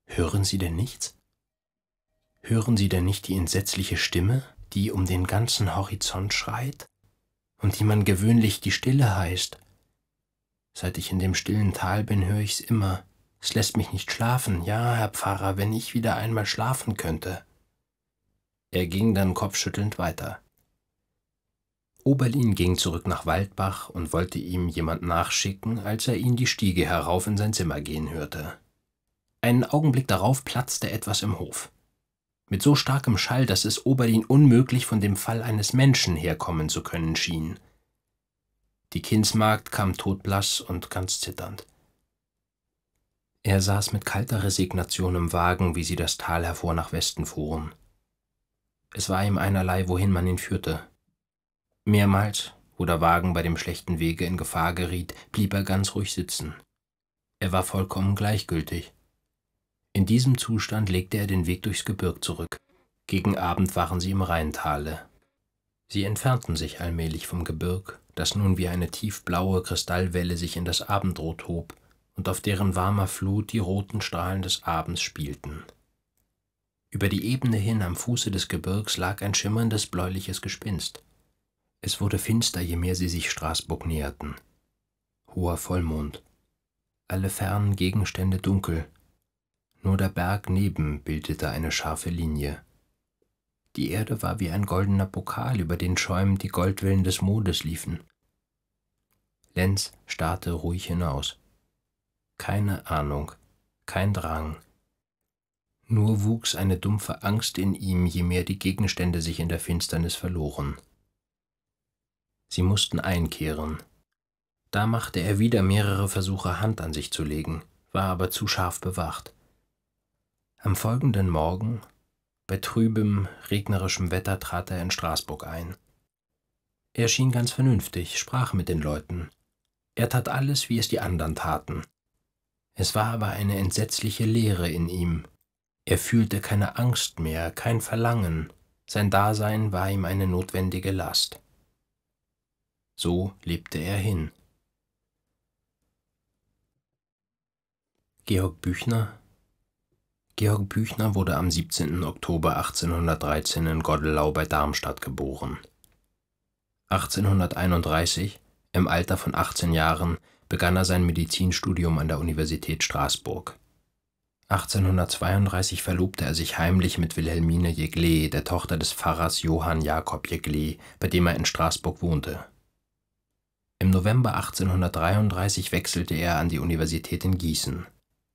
S1: Hören Sie denn nichts? Hören Sie denn nicht die entsetzliche Stimme, die um den ganzen Horizont schreit und die man gewöhnlich die Stille heißt? Seit ich in dem stillen Tal bin, höre ich's immer. Es lässt mich nicht schlafen. Ja, Herr Pfarrer, wenn ich wieder einmal schlafen könnte. Er ging dann kopfschüttelnd weiter. Oberlin ging zurück nach Waldbach und wollte ihm jemand nachschicken, als er ihn die Stiege herauf in sein Zimmer gehen hörte. Einen Augenblick darauf platzte etwas im Hof. Mit so starkem Schall, dass es Oberlin unmöglich von dem Fall eines Menschen herkommen zu können schien. Die Kindsmagd kam todblass und ganz zitternd. Er saß mit kalter Resignation im Wagen, wie sie das Tal hervor nach Westen fuhren. Es war ihm einerlei, wohin man ihn führte. Mehrmals, wo der Wagen bei dem schlechten Wege in Gefahr geriet, blieb er ganz ruhig sitzen. Er war vollkommen gleichgültig. In diesem Zustand legte er den Weg durchs Gebirg zurück. Gegen Abend waren sie im Rheintale. Sie entfernten sich allmählich vom Gebirg, das nun wie eine tiefblaue Kristallwelle sich in das Abendrot hob und auf deren warmer Flut die roten Strahlen des Abends spielten. Über die Ebene hin am Fuße des Gebirgs lag ein schimmerndes bläuliches Gespinst. Es wurde finster, je mehr sie sich Straßburg näherten. Hoher Vollmond. Alle fernen Gegenstände dunkel. Nur der Berg neben bildete eine scharfe Linie. Die Erde war wie ein goldener Pokal, über den Schäumen die Goldwellen des Mondes liefen. Lenz starrte ruhig hinaus. Keine Ahnung, kein Drang, nur wuchs eine dumpfe Angst in ihm, je mehr die Gegenstände sich in der Finsternis verloren. Sie mussten einkehren. Da machte er wieder mehrere Versuche, Hand an sich zu legen, war aber zu scharf bewacht. Am folgenden Morgen, bei trübem, regnerischem Wetter, trat er in Straßburg ein. Er schien ganz vernünftig, sprach mit den Leuten. Er tat alles, wie es die anderen taten. Es war aber eine entsetzliche Leere in ihm, er fühlte keine Angst mehr, kein Verlangen, sein Dasein war ihm eine notwendige Last. So lebte er hin. Georg Büchner Georg Büchner wurde am 17. Oktober 1813 in Goddelau bei Darmstadt geboren. 1831, im Alter von 18 Jahren, begann er sein Medizinstudium an der Universität Straßburg. 1832 verlobte er sich heimlich mit Wilhelmine Jeglé, der Tochter des Pfarrers Johann Jakob Jeglé, bei dem er in Straßburg wohnte. Im November 1833 wechselte er an die Universität in Gießen.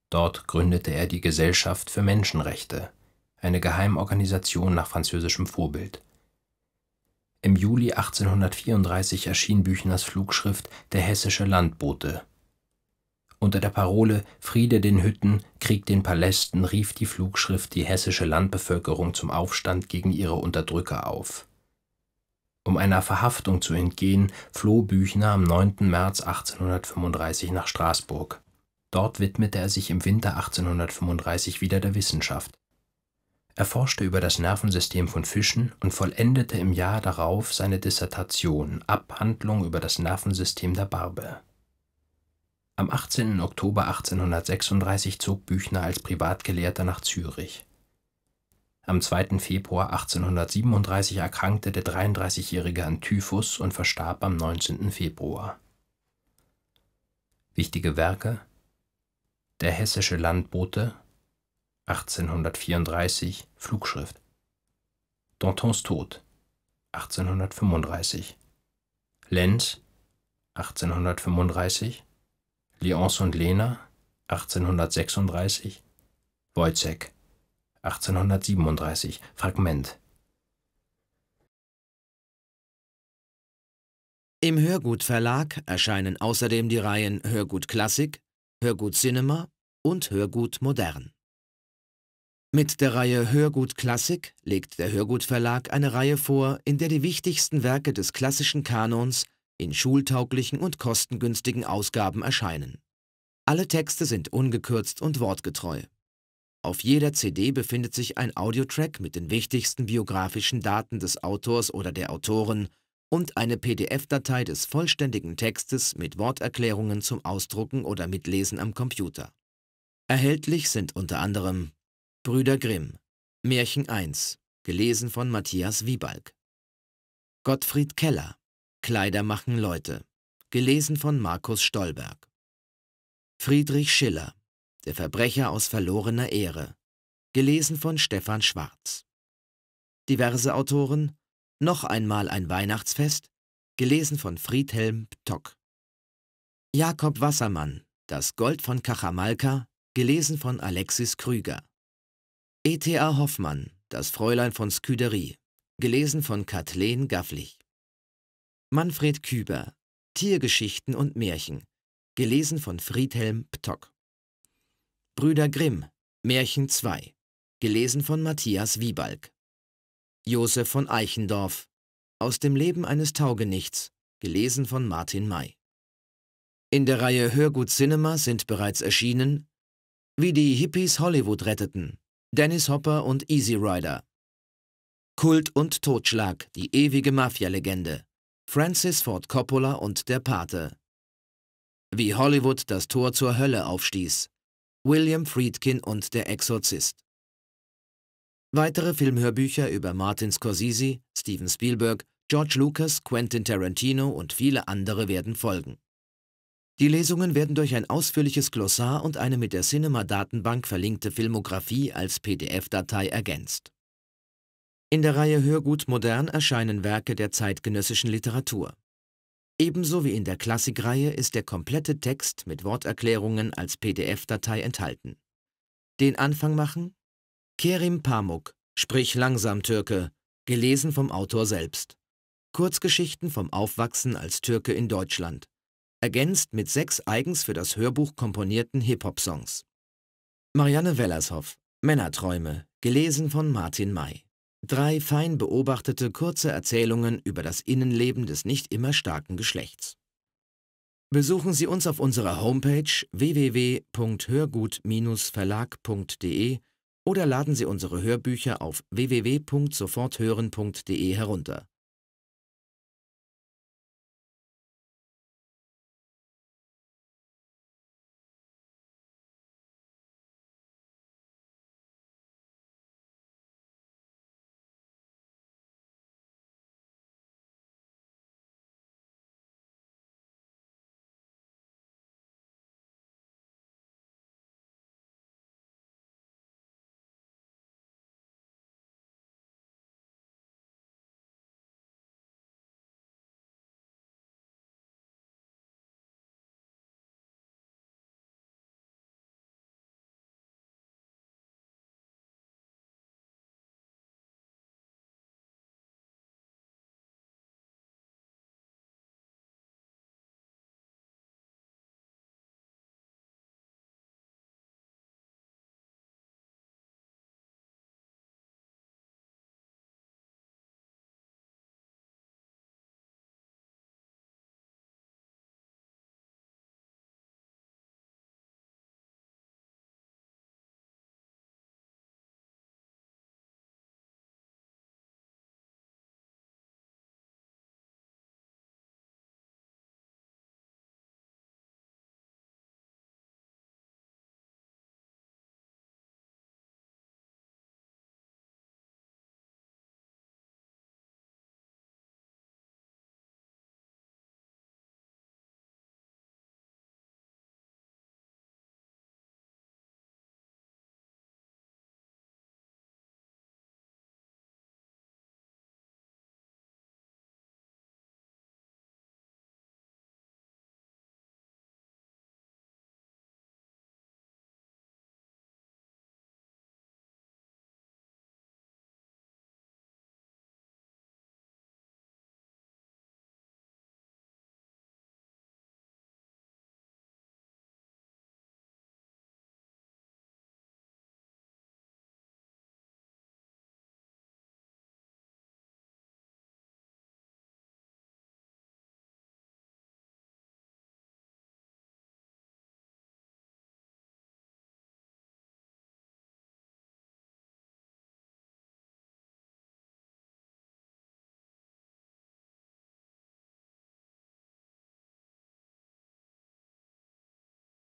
S1: Dort gründete er die Gesellschaft für Menschenrechte, eine Geheimorganisation nach französischem Vorbild. Im Juli 1834 erschien Büchners Flugschrift Der Hessische Landbote unter der Parole Friede den Hütten, Krieg den Palästen rief die Flugschrift die hessische Landbevölkerung zum Aufstand gegen ihre Unterdrücker auf. Um einer Verhaftung zu entgehen, floh Büchner am 9. März 1835 nach Straßburg. Dort widmete er sich im Winter 1835 wieder der Wissenschaft. Er forschte über das Nervensystem von Fischen und vollendete im Jahr darauf seine Dissertation Abhandlung über das Nervensystem der Barbe. Am 18. Oktober 1836 zog Büchner als Privatgelehrter nach Zürich. Am 2. Februar 1837 erkrankte der 33-Jährige an Typhus und verstarb am 19. Februar. Wichtige Werke Der Hessische Landbote 1834 Flugschrift Dantons Tod 1835 Lenz 1835 Lyons und Lena 1836, Wojciech, 1837, Fragment.
S2: Im Hörgut Verlag erscheinen außerdem die Reihen Hörgut Klassik, Hörgut Cinema und Hörgut Modern. Mit der Reihe Hörgut Klassik legt der Hörgut Verlag eine Reihe vor, in der die wichtigsten Werke des klassischen Kanons in schultauglichen und kostengünstigen Ausgaben erscheinen. Alle Texte sind ungekürzt und wortgetreu. Auf jeder CD befindet sich ein Audiotrack mit den wichtigsten biografischen Daten des Autors oder der Autoren und eine PDF-Datei des vollständigen Textes mit Worterklärungen zum Ausdrucken oder Mitlesen am Computer. Erhältlich sind unter anderem Brüder Grimm, Märchen 1, gelesen von Matthias Wiebalg, Gottfried Keller, Kleider machen Leute. Gelesen von Markus Stolberg. Friedrich Schiller. Der Verbrecher aus verlorener Ehre. Gelesen von Stefan Schwarz. Diverse Autoren. Noch einmal ein Weihnachtsfest. Gelesen von Friedhelm Ptock. Jakob Wassermann. Das Gold von Kachamalka. Gelesen von Alexis Krüger. E.T.A. Hoffmann. Das Fräulein von Sküderie. Gelesen von Kathleen Gafflich. Manfred Küber Tiergeschichten und Märchen. Gelesen von Friedhelm Ptock. Brüder Grimm Märchen 2. Gelesen von Matthias Wiebalk Josef von Eichendorf Aus dem Leben eines Taugenichts. Gelesen von Martin May. In der Reihe Hörgut Cinema sind bereits erschienen Wie die Hippies Hollywood retteten, Dennis Hopper und Easy Rider, Kult und Totschlag, die ewige Mafia-Legende, Francis Ford Coppola und Der Pate. Wie Hollywood das Tor zur Hölle aufstieß. William Friedkin und Der Exorzist. Weitere Filmhörbücher über Martin Scorsese, Steven Spielberg, George Lucas, Quentin Tarantino und viele andere werden folgen. Die Lesungen werden durch ein ausführliches Glossar und eine mit der Cinema-Datenbank verlinkte Filmografie als PDF-Datei ergänzt. In der Reihe Hörgut modern erscheinen Werke der zeitgenössischen Literatur. Ebenso wie in der Klassikreihe ist der komplette Text mit Worterklärungen als PDF-Datei enthalten. Den Anfang machen? Kerim Pamuk, sprich langsam Türke, gelesen vom Autor selbst. Kurzgeschichten vom Aufwachsen als Türke in Deutschland, ergänzt mit sechs eigens für das Hörbuch komponierten Hip-Hop-Songs. Marianne Wellershoff, Männerträume, gelesen von Martin May. Drei fein beobachtete kurze Erzählungen über das Innenleben des nicht immer starken Geschlechts. Besuchen Sie uns auf unserer Homepage www.hörgut-verlag.de oder laden Sie unsere Hörbücher auf www.soforthören.de herunter